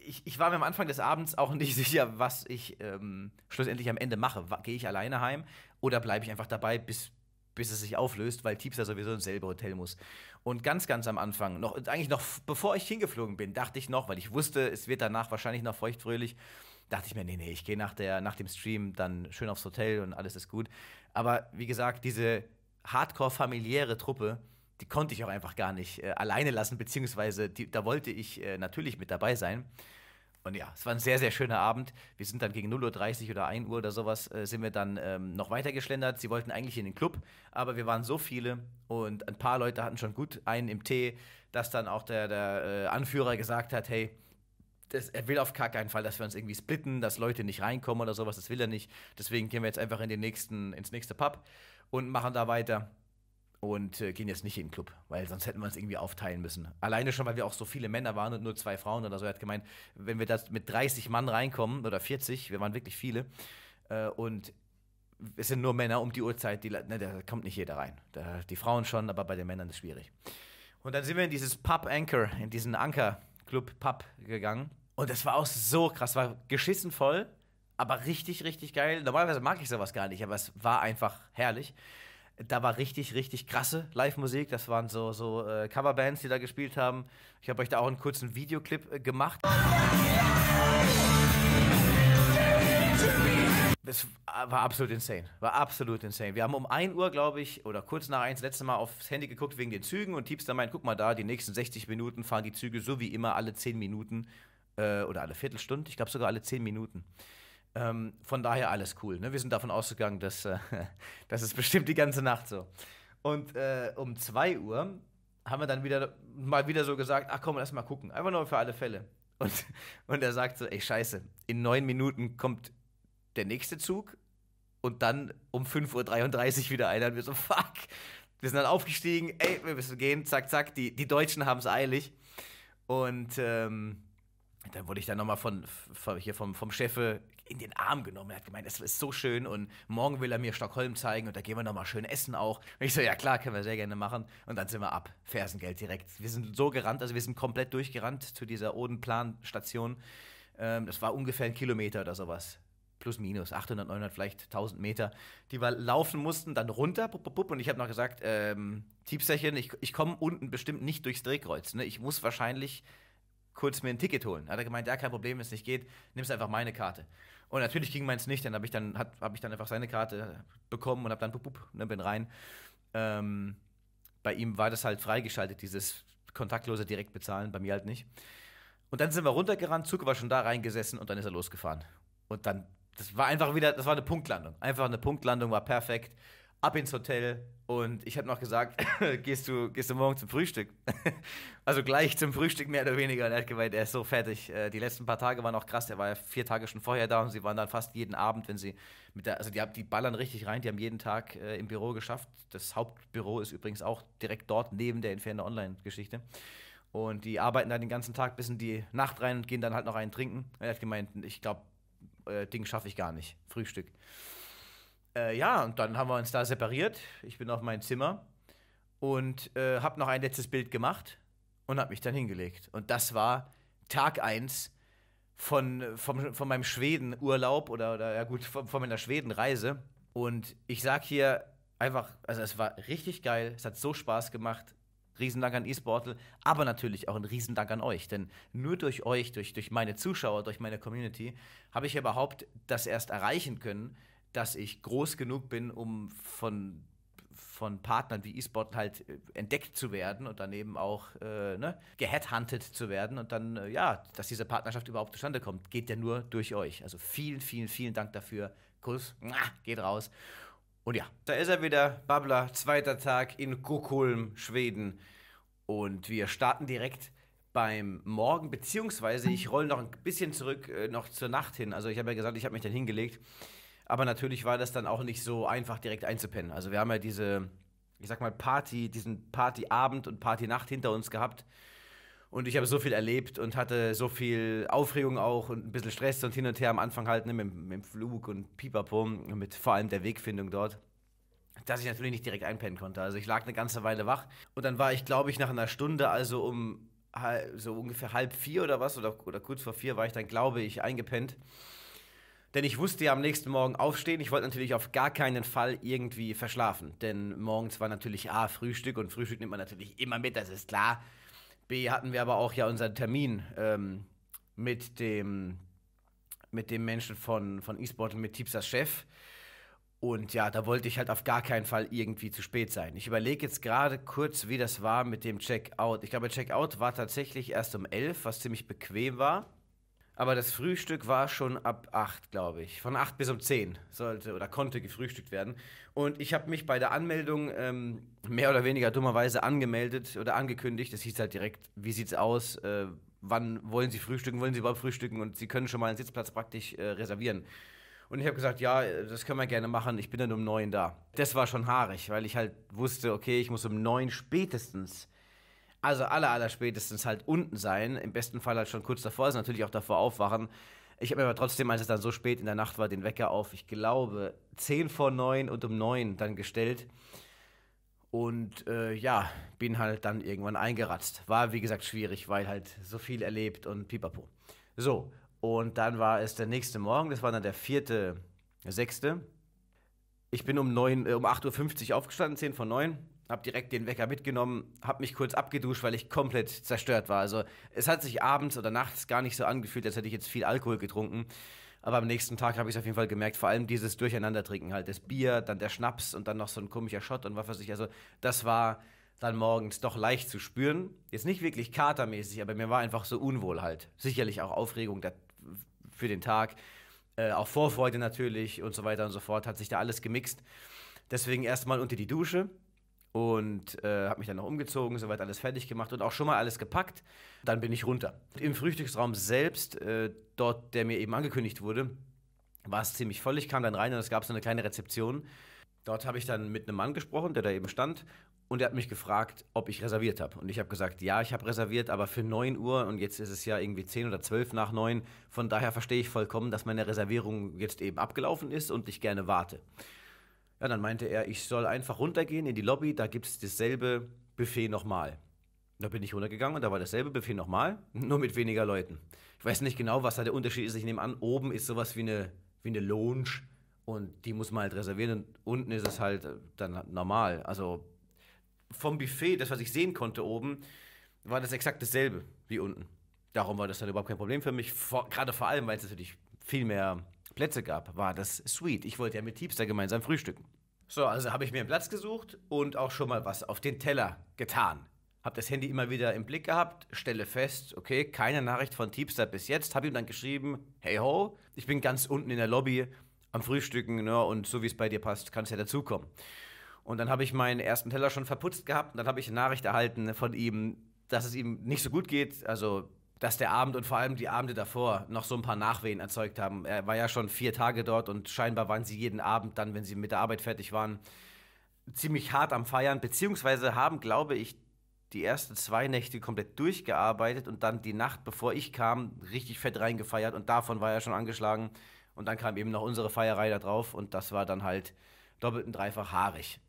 ich, ich, war mir am Anfang des Abends auch nicht sicher, was ich ähm, schlussendlich am Ende mache. Gehe ich alleine heim oder bleibe ich einfach dabei, bis, bis es sich auflöst, weil Teeps ja sowieso ins selbe Hotel muss. Und ganz, ganz am Anfang, noch, eigentlich noch bevor ich hingeflogen bin, dachte ich noch, weil ich wusste, es wird danach wahrscheinlich noch feuchtfröhlich, dachte ich mir, nee, nee, ich gehe nach, nach dem Stream dann schön aufs Hotel und alles ist gut. Aber wie gesagt, diese hardcore familiäre Truppe, die konnte ich auch einfach gar nicht äh, alleine lassen, beziehungsweise die, da wollte ich äh, natürlich mit dabei sein. Und ja, es war ein sehr, sehr schöner Abend. Wir sind dann gegen 0.30 Uhr oder 1 Uhr oder sowas, äh, sind wir dann ähm, noch weitergeschlendert. Sie wollten eigentlich in den Club, aber wir waren so viele und ein paar Leute hatten schon gut einen im Tee, dass dann auch der, der äh, Anführer gesagt hat, hey, das, er will auf gar keinen Fall, dass wir uns irgendwie splitten, dass Leute nicht reinkommen oder sowas, das will er nicht. Deswegen gehen wir jetzt einfach in den nächsten, ins nächste Pub und machen da weiter und äh, gehen jetzt nicht in den Club, weil sonst hätten wir uns irgendwie aufteilen müssen. Alleine schon, weil wir auch so viele Männer waren und nur zwei Frauen oder so. Er hat gemeint, wenn wir das mit 30 Mann reinkommen oder 40, wir waren wirklich viele, äh, und es sind nur Männer um die Uhrzeit, die, ne, da kommt nicht jeder rein. Da, die Frauen schon, aber bei den Männern ist es schwierig. Und dann sind wir in dieses Pub Anchor, in diesen Anker-Club Pub gegangen. Und es war auch so krass, war geschissen voll, aber richtig, richtig geil. Normalerweise mag ich sowas gar nicht, aber es war einfach herrlich da war richtig, richtig krasse Live-Musik. Das waren so, so äh, Coverbands, die da gespielt haben. Ich habe euch da auch einen kurzen Videoclip äh, gemacht. Es war absolut insane. War absolut insane. Wir haben um 1 Uhr, glaube ich, oder kurz nach 1 letzte Mal aufs Handy geguckt wegen den Zügen und Tipps da meint, guck mal da, die nächsten 60 Minuten fahren die Züge so wie immer alle 10 Minuten äh, oder alle Viertelstunde, ich glaube sogar alle 10 Minuten. Ähm, von daher alles cool. Ne? Wir sind davon ausgegangen, dass äh, das ist bestimmt die ganze Nacht so. Und äh, um 2 Uhr haben wir dann wieder mal wieder so gesagt, ach komm, lass mal gucken. Einfach nur für alle Fälle. Und, und er sagt so, ey scheiße, in neun Minuten kommt der nächste Zug und dann um 5.33 Uhr wieder einer. Und wir so, fuck. Wir sind dann aufgestiegen, ey, wir müssen gehen, zack, zack. Die, die Deutschen haben es eilig. Und ähm, dann wurde ich dann nochmal von, von, vom, vom Chefe in den Arm genommen. Er hat gemeint, es ist so schön und morgen will er mir Stockholm zeigen und da gehen wir nochmal schön essen auch. Und ich so, ja klar, können wir sehr gerne machen. Und dann sind wir ab. Fersengeld direkt. Wir sind so gerannt, also wir sind komplett durchgerannt zu dieser Odenplan-Station. Ähm, das war ungefähr ein Kilometer oder sowas. Plus, minus, 800, 900, vielleicht 1000 Meter, die wir laufen mussten, dann runter. Bup, bup, bup, und ich habe noch gesagt, ähm, Tiepsächen, ich, ich komme unten bestimmt nicht durchs Drehkreuz. Ne? Ich muss wahrscheinlich kurz mir ein Ticket holen. Hat er gemeint, ja, kein Problem, wenn es nicht geht, nimmst einfach meine Karte. Und natürlich ging meins nicht, dann habe ich, dann, hab, ich dann einfach seine Karte bekommen und habe dann bup, bup, ne, bin rein. Ähm, bei ihm war das halt freigeschaltet, dieses kontaktlose Direktbezahlen, bei mir halt nicht. Und dann sind wir runtergerannt, Zug war schon da reingesessen und dann ist er losgefahren. Und dann, das war einfach wieder, das war eine Punktlandung. Einfach eine Punktlandung, war perfekt. Ab ins Hotel, und ich habe noch gesagt, gehst, du, gehst du morgen zum Frühstück? also gleich zum Frühstück mehr oder weniger. Und er hat gemeint, er ist so fertig. Äh, die letzten paar Tage waren auch krass. Er war ja vier Tage schon vorher da und sie waren dann fast jeden Abend, wenn sie mit der, also die, die ballern richtig rein. Die haben jeden Tag äh, im Büro geschafft. Das Hauptbüro ist übrigens auch direkt dort neben der Inferno Online-Geschichte. Und die arbeiten da den ganzen Tag bis in die Nacht rein und gehen dann halt noch einen trinken. Und Er hat gemeint, ich glaube, äh, Ding schaffe ich gar nicht. Frühstück. Äh, ja, und dann haben wir uns da separiert. Ich bin auf mein Zimmer und äh, habe noch ein letztes Bild gemacht und habe mich dann hingelegt. Und das war Tag 1 von, von, von meinem Schweden-Urlaub oder, oder, ja gut, von, von meiner Schweden-Reise. Und ich sag hier einfach, also es war richtig geil, es hat so Spaß gemacht. Riesendank an eSportal, aber natürlich auch ein Riesendank an euch, denn nur durch euch, durch, durch meine Zuschauer, durch meine Community, habe ich überhaupt das erst erreichen können, dass ich groß genug bin, um von, von Partnern wie eSport halt äh, entdeckt zu werden und dann eben auch äh, ne, gehadhuntet zu werden und dann, äh, ja, dass diese Partnerschaft überhaupt zustande kommt, geht ja nur durch euch. Also vielen, vielen, vielen Dank dafür. Kuss, geht raus. Und ja, da ist er wieder, Babbler, zweiter Tag in Gokulm, Schweden. Und wir starten direkt beim Morgen, beziehungsweise ich rolle noch ein bisschen zurück, äh, noch zur Nacht hin. Also ich habe ja gesagt, ich habe mich dann hingelegt. Aber natürlich war das dann auch nicht so einfach direkt einzupennen. Also wir haben ja diese, ich sag mal, Party, diesen Partyabend und Partynacht hinter uns gehabt. Und ich habe so viel erlebt und hatte so viel Aufregung auch und ein bisschen Stress und hin und her am Anfang halt ne, mit, mit dem Flug und Pipapo, mit vor allem der Wegfindung dort, dass ich natürlich nicht direkt einpennen konnte. Also ich lag eine ganze Weile wach und dann war ich, glaube ich, nach einer Stunde, also um so ungefähr halb vier oder was, oder, oder kurz vor vier war ich dann, glaube ich, eingepennt. Denn ich wusste ja am nächsten Morgen aufstehen. Ich wollte natürlich auf gar keinen Fall irgendwie verschlafen. Denn morgens war natürlich A, ah, Frühstück und Frühstück nimmt man natürlich immer mit, das ist klar. B, hatten wir aber auch ja unseren Termin ähm, mit, dem, mit dem Menschen von, von eSport und mit Tipsas Chef. Und ja, da wollte ich halt auf gar keinen Fall irgendwie zu spät sein. Ich überlege jetzt gerade kurz, wie das war mit dem Checkout. Ich glaube, Checkout war tatsächlich erst um 11, was ziemlich bequem war. Aber das Frühstück war schon ab 8, glaube ich. Von 8 bis um 10 sollte oder konnte gefrühstückt werden. Und ich habe mich bei der Anmeldung ähm, mehr oder weniger dummerweise angemeldet oder angekündigt. Es hieß halt direkt, wie sieht's aus? Äh, wann wollen Sie frühstücken? Wollen Sie überhaupt frühstücken? Und Sie können schon mal einen Sitzplatz praktisch äh, reservieren. Und ich habe gesagt, ja, das können wir gerne machen. Ich bin dann um 9 da. Das war schon haarig, weil ich halt wusste, okay, ich muss um 9 spätestens also aller, aller spätestens halt unten sein, im besten Fall halt schon kurz davor, also natürlich auch davor aufwachen. Ich habe mir aber trotzdem, als es dann so spät in der Nacht war, den Wecker auf, ich glaube, 10 vor 9 und um 9 dann gestellt. Und äh, ja, bin halt dann irgendwann eingeratzt. War, wie gesagt, schwierig, weil halt so viel erlebt und pipapo. So, und dann war es der nächste Morgen, das war dann der vierte, sechste. Ich bin um, 9, äh, um 8.50 Uhr aufgestanden, 10 vor 9 habe direkt den Wecker mitgenommen, habe mich kurz abgeduscht, weil ich komplett zerstört war. Also es hat sich abends oder nachts gar nicht so angefühlt, als hätte ich jetzt viel Alkohol getrunken. Aber am nächsten Tag habe ich es auf jeden Fall gemerkt, vor allem dieses Durcheinandertrinken halt, das Bier, dann der Schnaps und dann noch so ein komischer Schott und was weiß ich. Also das war dann morgens doch leicht zu spüren. Jetzt nicht wirklich katermäßig, aber mir war einfach so unwohl halt. Sicherlich auch Aufregung für den Tag, äh, auch Vorfreude natürlich und so weiter und so fort, hat sich da alles gemixt. Deswegen erstmal unter die Dusche, und äh, habe mich dann noch umgezogen, soweit alles fertig gemacht und auch schon mal alles gepackt. Dann bin ich runter. Im Frühstücksraum selbst, äh, dort, der mir eben angekündigt wurde, war es ziemlich voll. Ich kam dann rein und es gab so eine kleine Rezeption. Dort habe ich dann mit einem Mann gesprochen, der da eben stand. Und er hat mich gefragt, ob ich reserviert habe. Und ich habe gesagt, ja, ich habe reserviert, aber für 9 Uhr. Und jetzt ist es ja irgendwie 10 oder 12 nach 9. Von daher verstehe ich vollkommen, dass meine Reservierung jetzt eben abgelaufen ist und ich gerne warte. Ja, dann meinte er, ich soll einfach runtergehen in die Lobby, da gibt es dasselbe Buffet nochmal. Da bin ich runtergegangen und da war dasselbe Buffet nochmal, nur mit weniger Leuten. Ich weiß nicht genau, was da der Unterschied ist. Ich nehme an, oben ist sowas wie eine, wie eine Lounge und die muss man halt reservieren und unten ist es halt äh, dann normal. Also vom Buffet, das, was ich sehen konnte oben, war das exakt dasselbe wie unten. Darum war das dann überhaupt kein Problem für mich, vor, gerade vor allem, weil es natürlich viel mehr Plätze gab, war das sweet. Ich wollte ja mit Tiepster gemeinsam frühstücken. So, also habe ich mir einen Platz gesucht und auch schon mal was auf den Teller getan. Habe das Handy immer wieder im Blick gehabt, stelle fest, okay, keine Nachricht von Tiepster bis jetzt. Habe ihm dann geschrieben, hey ho, ich bin ganz unten in der Lobby am Frühstücken ne, und so wie es bei dir passt, kannst ja dazukommen. Und dann habe ich meinen ersten Teller schon verputzt gehabt und dann habe ich eine Nachricht erhalten von ihm, dass es ihm nicht so gut geht, also dass der Abend und vor allem die Abende davor noch so ein paar Nachwehen erzeugt haben. Er war ja schon vier Tage dort und scheinbar waren sie jeden Abend dann, wenn sie mit der Arbeit fertig waren, ziemlich hart am Feiern, beziehungsweise haben, glaube ich, die ersten zwei Nächte komplett durchgearbeitet und dann die Nacht, bevor ich kam, richtig fett reingefeiert und davon war er schon angeschlagen. Und dann kam eben noch unsere Feierei da drauf und das war dann halt doppelt und dreifach haarig.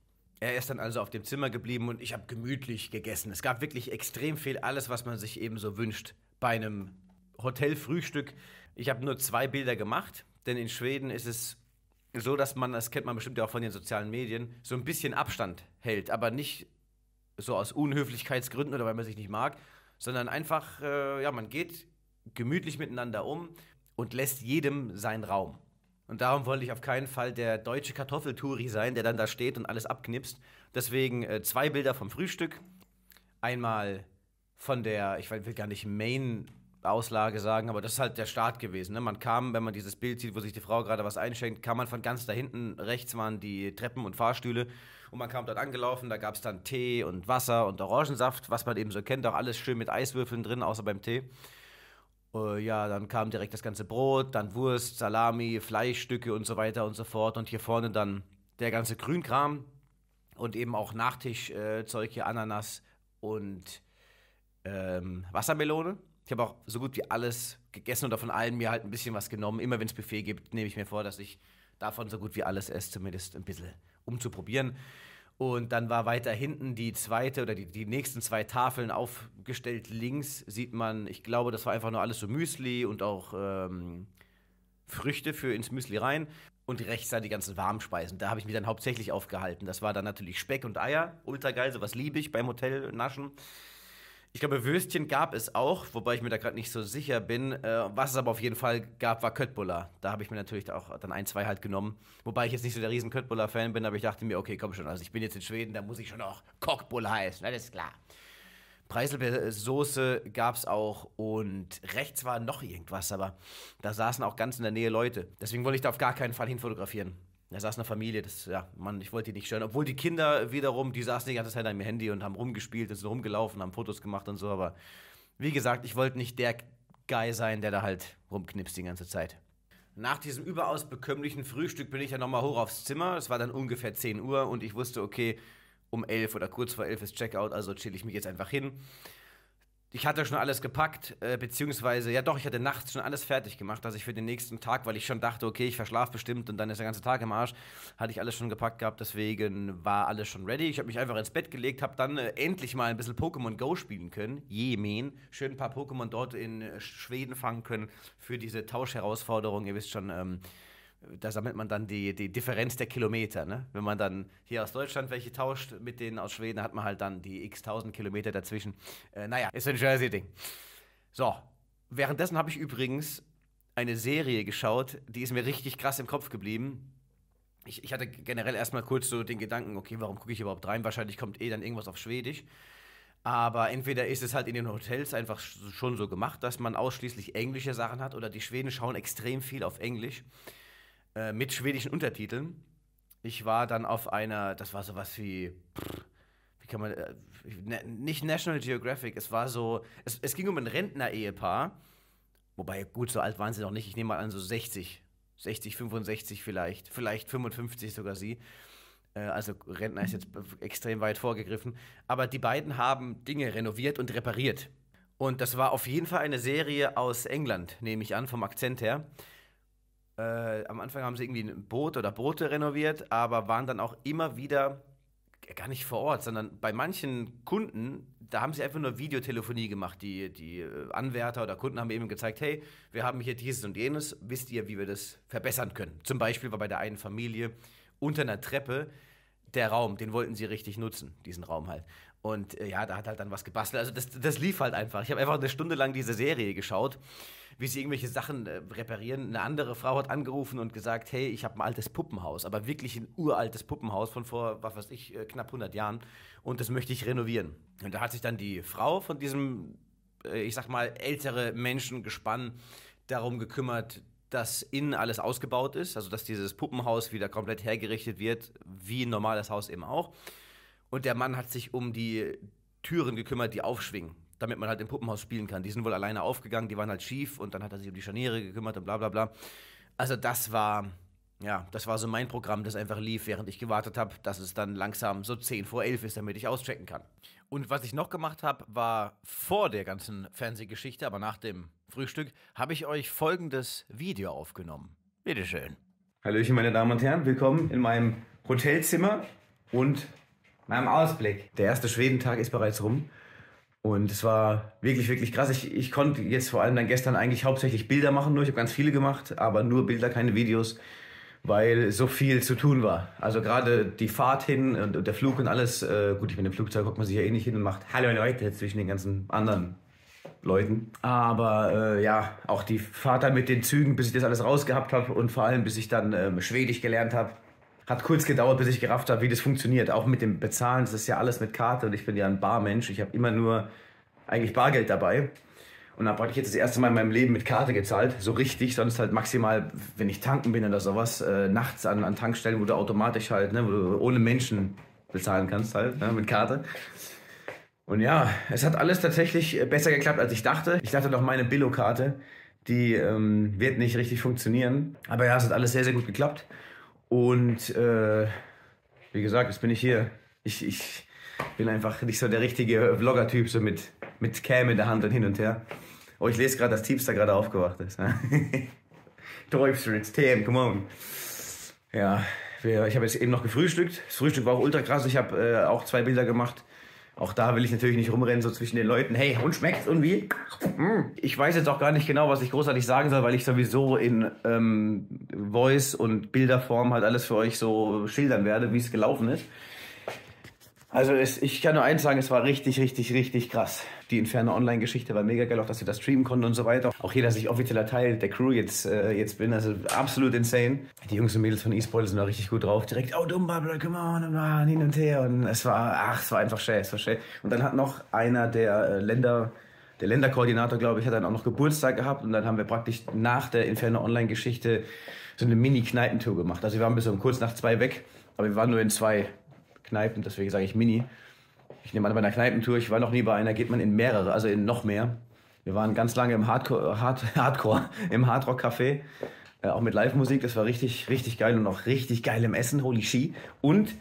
Er ist dann also auf dem Zimmer geblieben und ich habe gemütlich gegessen. Es gab wirklich extrem viel, alles, was man sich eben so wünscht bei einem Hotelfrühstück. Ich habe nur zwei Bilder gemacht, denn in Schweden ist es so, dass man, das kennt man bestimmt ja auch von den sozialen Medien, so ein bisschen Abstand hält, aber nicht so aus Unhöflichkeitsgründen oder weil man sich nicht mag, sondern einfach, äh, ja, man geht gemütlich miteinander um und lässt jedem seinen Raum. Und darum wollte ich auf keinen Fall der deutsche Kartoffeltouri sein, der dann da steht und alles abknipst. Deswegen äh, zwei Bilder vom Frühstück. Einmal von der, ich will gar nicht Main Auslage sagen, aber das ist halt der Start gewesen. Ne? Man kam, wenn man dieses Bild sieht, wo sich die Frau gerade was einschenkt, kam man von ganz da hinten, rechts waren die Treppen und Fahrstühle und man kam dort angelaufen, da gab es dann Tee und Wasser und Orangensaft, was man eben so kennt, auch alles schön mit Eiswürfeln drin, außer beim Tee. Äh, ja, dann kam direkt das ganze Brot, dann Wurst, Salami, Fleischstücke und so weiter und so fort und hier vorne dann der ganze Grünkram und eben auch Nachtischzeug äh, hier, Ananas und ähm, Wassermelone. Ich habe auch so gut wie alles gegessen oder von allen mir halt ein bisschen was genommen. Immer wenn es Buffet gibt, nehme ich mir vor, dass ich davon so gut wie alles esse, zumindest ein bisschen, umzuprobieren. Und dann war weiter hinten die zweite oder die, die nächsten zwei Tafeln aufgestellt. Links sieht man, ich glaube, das war einfach nur alles so Müsli und auch ähm, Früchte für ins Müsli rein. Und rechts sah die ganzen Warmspeisen. Da habe ich mich dann hauptsächlich aufgehalten. Das war dann natürlich Speck und Eier. Ultra geil, sowas liebe ich beim Hotel naschen. Ich glaube, Würstchen gab es auch, wobei ich mir da gerade nicht so sicher bin. Äh, was es aber auf jeden Fall gab, war Köttbullar. Da habe ich mir natürlich auch dann ein, zwei halt genommen. Wobei ich jetzt nicht so der riesen Köttbullar-Fan bin, aber ich dachte mir, okay, komm schon, also ich bin jetzt in Schweden, da muss ich schon auch Kockbullar essen, das ist klar. Preiselbeersoße gab es auch und rechts war noch irgendwas, aber da saßen auch ganz in der Nähe Leute. Deswegen wollte ich da auf gar keinen Fall hin fotografieren. Da saß eine Familie, das, ja, Mann, ich wollte die nicht stören. Obwohl die Kinder wiederum, die saßen die ganze Zeit an ihrem Handy und haben rumgespielt sind rumgelaufen, haben Fotos gemacht und so, aber wie gesagt, ich wollte nicht der Guy sein, der da halt rumknipst die ganze Zeit. Nach diesem überaus bekömmlichen Frühstück bin ich ja nochmal hoch aufs Zimmer. Es war dann ungefähr 10 Uhr und ich wusste, okay, um 11 oder kurz vor 11 ist Checkout, also chill ich mich jetzt einfach hin ich hatte schon alles gepackt, äh, beziehungsweise, ja doch, ich hatte nachts schon alles fertig gemacht, dass also ich für den nächsten Tag, weil ich schon dachte, okay, ich verschlafe bestimmt und dann ist der ganze Tag im Arsch, hatte ich alles schon gepackt gehabt, deswegen war alles schon ready. Ich habe mich einfach ins Bett gelegt, habe dann äh, endlich mal ein bisschen Pokémon Go spielen können, Jemen, schön ein paar Pokémon dort in äh, Schweden fangen können für diese Tauschherausforderung, ihr wisst schon, ähm, da sammelt man dann die, die Differenz der Kilometer. Ne? Wenn man dann hier aus Deutschland welche tauscht mit denen aus Schweden, hat man halt dann die x tausend Kilometer dazwischen. Äh, naja, ist ein Jersey-Ding. So, währenddessen habe ich übrigens eine Serie geschaut, die ist mir richtig krass im Kopf geblieben. Ich, ich hatte generell erstmal kurz so den Gedanken, okay, warum gucke ich überhaupt rein? Wahrscheinlich kommt eh dann irgendwas auf Schwedisch. Aber entweder ist es halt in den Hotels einfach schon so gemacht, dass man ausschließlich englische Sachen hat, oder die Schweden schauen extrem viel auf Englisch äh, mit schwedischen Untertiteln. Ich war dann auf einer, das war sowas wie, wie kann man, äh, ne, nicht National Geographic, es war so, es, es ging um ein Rentner-Ehepaar. Wobei, gut, so alt waren sie noch nicht. Ich nehme mal an, so 60, 60, 65 vielleicht, vielleicht 55 sogar sie. Äh, also Rentner ist jetzt extrem weit vorgegriffen. Aber die beiden haben Dinge renoviert und repariert. Und das war auf jeden Fall eine Serie aus England, nehme ich an, vom Akzent her. Äh, am Anfang haben sie irgendwie ein Boot oder Boote renoviert, aber waren dann auch immer wieder gar nicht vor Ort, sondern bei manchen Kunden, da haben sie einfach nur Videotelefonie gemacht. Die, die äh, Anwärter oder Kunden haben eben gezeigt, hey, wir haben hier dieses und jenes, wisst ihr, wie wir das verbessern können? Zum Beispiel war bei der einen Familie unter einer Treppe der Raum, den wollten sie richtig nutzen, diesen Raum halt. Und äh, ja, da hat halt dann was gebastelt. Also das, das lief halt einfach. Ich habe einfach eine Stunde lang diese Serie geschaut, wie sie irgendwelche Sachen äh, reparieren. Eine andere Frau hat angerufen und gesagt, hey, ich habe ein altes Puppenhaus, aber wirklich ein uraltes Puppenhaus von vor, was weiß ich, äh, knapp 100 Jahren. Und das möchte ich renovieren. Und da hat sich dann die Frau von diesem, äh, ich sag mal, ältere Menschen gespannt, darum gekümmert, dass innen alles ausgebaut ist, also dass dieses Puppenhaus wieder komplett hergerichtet wird, wie ein normales Haus eben auch. Und der Mann hat sich um die Türen gekümmert, die aufschwingen, damit man halt im Puppenhaus spielen kann. Die sind wohl alleine aufgegangen, die waren halt schief und dann hat er sich um die Scharniere gekümmert und bla bla bla. Also das war, ja, das war so mein Programm, das einfach lief, während ich gewartet habe, dass es dann langsam so 10 vor 11 ist, damit ich auschecken kann. Und was ich noch gemacht habe, war vor der ganzen Fernsehgeschichte, aber nach dem Frühstück, habe ich euch folgendes Video aufgenommen. Bitteschön. Hallöchen, meine Damen und Herren, willkommen in meinem Hotelzimmer und meinem Ausblick. Der erste Schwedentag ist bereits rum. Und es war wirklich, wirklich krass. Ich, ich konnte jetzt vor allem dann gestern eigentlich hauptsächlich Bilder machen nur. Ich habe ganz viele gemacht, aber nur Bilder, keine Videos, weil so viel zu tun war. Also gerade die Fahrt hin und der Flug und alles. Äh, gut, ich bin im Flugzeug, guckt man sich ja eh nicht hin und macht Hallo Leute zwischen den ganzen anderen Leuten. Aber äh, ja, auch die Fahrt dann mit den Zügen, bis ich das alles rausgehabt habe und vor allem, bis ich dann ähm, Schwedisch gelernt habe hat kurz gedauert, bis ich gerafft habe, wie das funktioniert. Auch mit dem Bezahlen, das ist ja alles mit Karte und ich bin ja ein Barmensch. Ich habe immer nur eigentlich Bargeld dabei. Und da habe ich jetzt das erste Mal in meinem Leben mit Karte gezahlt, so richtig. Sonst halt maximal, wenn ich tanken bin oder sowas, äh, nachts an, an Tankstellen, wo du automatisch halt, ne, wo du ohne Menschen bezahlen kannst halt, ne, mit Karte. Und ja, es hat alles tatsächlich äh, besser geklappt, als ich dachte. Ich dachte doch, meine Billo-Karte, die ähm, wird nicht richtig funktionieren. Aber ja, es hat alles sehr, sehr gut geklappt. Und äh, wie gesagt, jetzt bin ich hier. Ich, ich bin einfach nicht so der richtige Vlogger-Typ, so mit, mit Cam in der Hand und hin und her. Oh, ich lese gerade, dass Teamster gerade aufgewacht ist. Ne? Teufelsritz, TM, come on. Ja, ich habe jetzt eben noch gefrühstückt. Das Frühstück war auch ultra krass. Ich habe äh, auch zwei Bilder gemacht auch da will ich natürlich nicht rumrennen, so zwischen den Leuten. Hey, und schmeckt's und wie? Hm, ich weiß jetzt auch gar nicht genau, was ich großartig sagen soll, weil ich sowieso in ähm, Voice und Bilderform halt alles für euch so schildern werde, wie es gelaufen ist. Also es, ich kann nur eins sagen, es war richtig, richtig, richtig krass die interne Online-Geschichte war mega geil, auch dass wir das streamen konnten und so weiter. Auch hier, dass ich offizieller Teil der Crew jetzt, äh, jetzt bin, also absolut insane. Die Jungs und Mädels von eSport sind da richtig gut drauf. Direkt, oh, dumm, bla, come on, man, ah, hin und her. Und es war, ach, es war einfach schön, es war schön. Und dann hat noch einer der äh, Länder, der Länderkoordinator, glaube ich, hat dann auch noch Geburtstag gehabt und dann haben wir praktisch nach der Inferno Online-Geschichte so eine Mini-Kneipentour gemacht. Also wir waren bis um kurz nach zwei weg, aber wir waren nur in zwei Kneipen, deswegen sage ich Mini ich nehme an, bei einer Kneipentour, ich war noch nie bei einer, geht man in mehrere, also in noch mehr. Wir waren ganz lange im Hardcore, Hard, Hardcore im Hardrock Café, äh, auch mit Live-Musik. Das war richtig, richtig geil und auch richtig geil im Essen, holy she. Und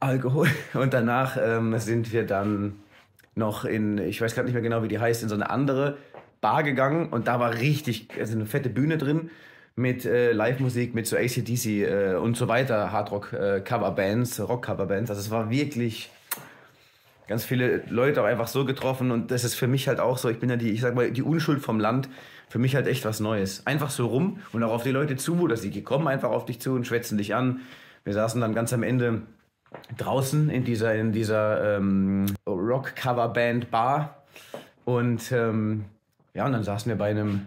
Alkohol. Und danach ähm, sind wir dann noch in, ich weiß gerade nicht mehr genau, wie die heißt, in so eine andere Bar gegangen und da war richtig, also eine fette Bühne drin mit äh, Live-Musik, mit so ACDC äh, und so weiter, Hardrock-Coverbands, äh, Rock-Coverbands. Also es war wirklich ganz viele Leute auch einfach so getroffen und das ist für mich halt auch so, ich bin ja die, ich sag mal, die Unschuld vom Land, für mich halt echt was Neues. Einfach so rum und auch auf die Leute zu, dass die kommen einfach auf dich zu und schwätzen dich an. Wir saßen dann ganz am Ende draußen in dieser, in dieser ähm, Rock-Cover-Band-Bar und ähm, ja, und dann saßen wir bei einem,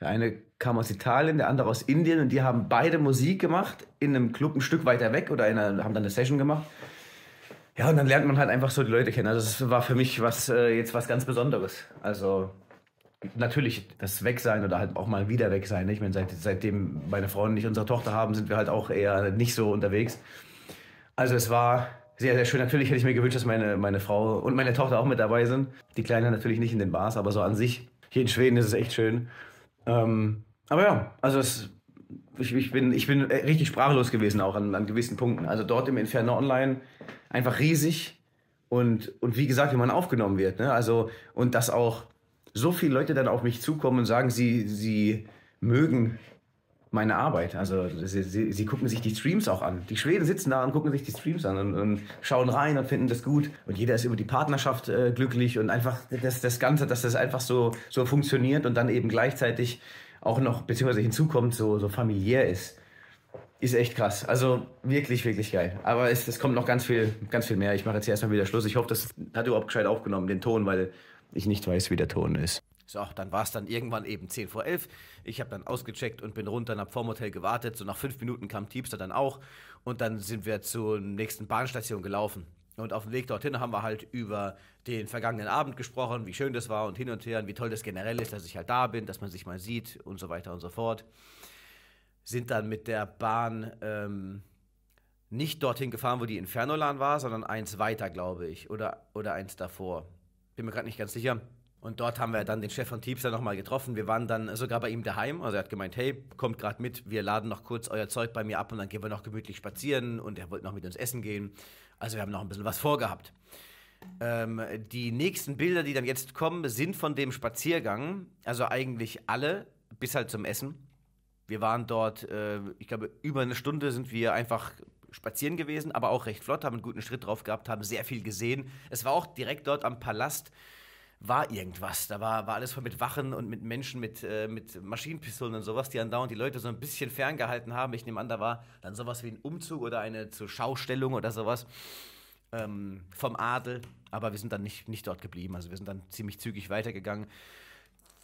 der eine kam aus Italien, der andere aus Indien und die haben beide Musik gemacht in einem Club ein Stück weiter weg oder einer, haben dann eine Session gemacht ja, und dann lernt man halt einfach so die Leute kennen. Also das war für mich was äh, jetzt was ganz Besonderes. Also natürlich das Wegsein oder halt auch mal wieder weg sein. Ne? Ich meine, seit, seitdem meine Frau und ich unsere Tochter haben, sind wir halt auch eher nicht so unterwegs. Also es war sehr, sehr schön. Natürlich hätte ich mir gewünscht, dass meine, meine Frau und meine Tochter auch mit dabei sind. Die Kleine natürlich nicht in den Bars, aber so an sich. Hier in Schweden ist es echt schön. Ähm, aber ja, also es ich, ich, bin, ich bin richtig sprachlos gewesen auch an, an gewissen Punkten. Also dort im Inferno Online einfach riesig und, und wie gesagt, wie man aufgenommen wird. Ne? Also, und dass auch so viele Leute dann auf mich zukommen und sagen, sie, sie mögen meine Arbeit. Also sie, sie, sie, gucken sich die Streams auch an. Die Schweden sitzen da und gucken sich die Streams an und, und schauen rein und finden das gut. Und jeder ist über die Partnerschaft äh, glücklich und einfach das, das Ganze, dass das einfach so, so funktioniert und dann eben gleichzeitig auch noch, beziehungsweise hinzukommt, so, so familiär ist, ist echt krass. Also wirklich, wirklich geil. Aber es, es kommt noch ganz viel, ganz viel mehr. Ich mache jetzt erstmal wieder Schluss. Ich hoffe, das hat überhaupt gescheit aufgenommen, den Ton, weil ich nicht weiß, wie der Ton ist. So, dann war es dann irgendwann eben 10 vor 11. Ich habe dann ausgecheckt und bin runter und habe vorm Hotel gewartet. So nach fünf Minuten kam Tiepster dann auch. Und dann sind wir zur nächsten Bahnstation gelaufen. Und auf dem Weg dorthin haben wir halt über den vergangenen Abend gesprochen, wie schön das war und hin und her und wie toll das generell ist, dass ich halt da bin, dass man sich mal sieht und so weiter und so fort. Sind dann mit der Bahn ähm, nicht dorthin gefahren, wo die Infernolan war, sondern eins weiter, glaube ich, oder, oder eins davor. Bin mir gerade nicht ganz sicher. Und dort haben wir dann den Chef von Teepster nochmal getroffen. Wir waren dann sogar bei ihm daheim. Also er hat gemeint, hey, kommt gerade mit, wir laden noch kurz euer Zeug bei mir ab und dann gehen wir noch gemütlich spazieren. Und er wollte noch mit uns essen gehen. Also wir haben noch ein bisschen was vorgehabt. Ähm, die nächsten Bilder, die dann jetzt kommen, sind von dem Spaziergang. Also eigentlich alle, bis halt zum Essen. Wir waren dort, äh, ich glaube, über eine Stunde sind wir einfach spazieren gewesen, aber auch recht flott, haben einen guten Schritt drauf gehabt, haben sehr viel gesehen. Es war auch direkt dort am Palast war irgendwas. Da war, war alles voll mit Wachen und mit Menschen, mit, äh, mit Maschinenpistolen und sowas, die andauernd die Leute so ein bisschen ferngehalten haben. Ich nehme an, da war dann sowas wie ein Umzug oder eine zur Schaustellung oder sowas ähm, vom Adel. Aber wir sind dann nicht, nicht dort geblieben. Also wir sind dann ziemlich zügig weitergegangen.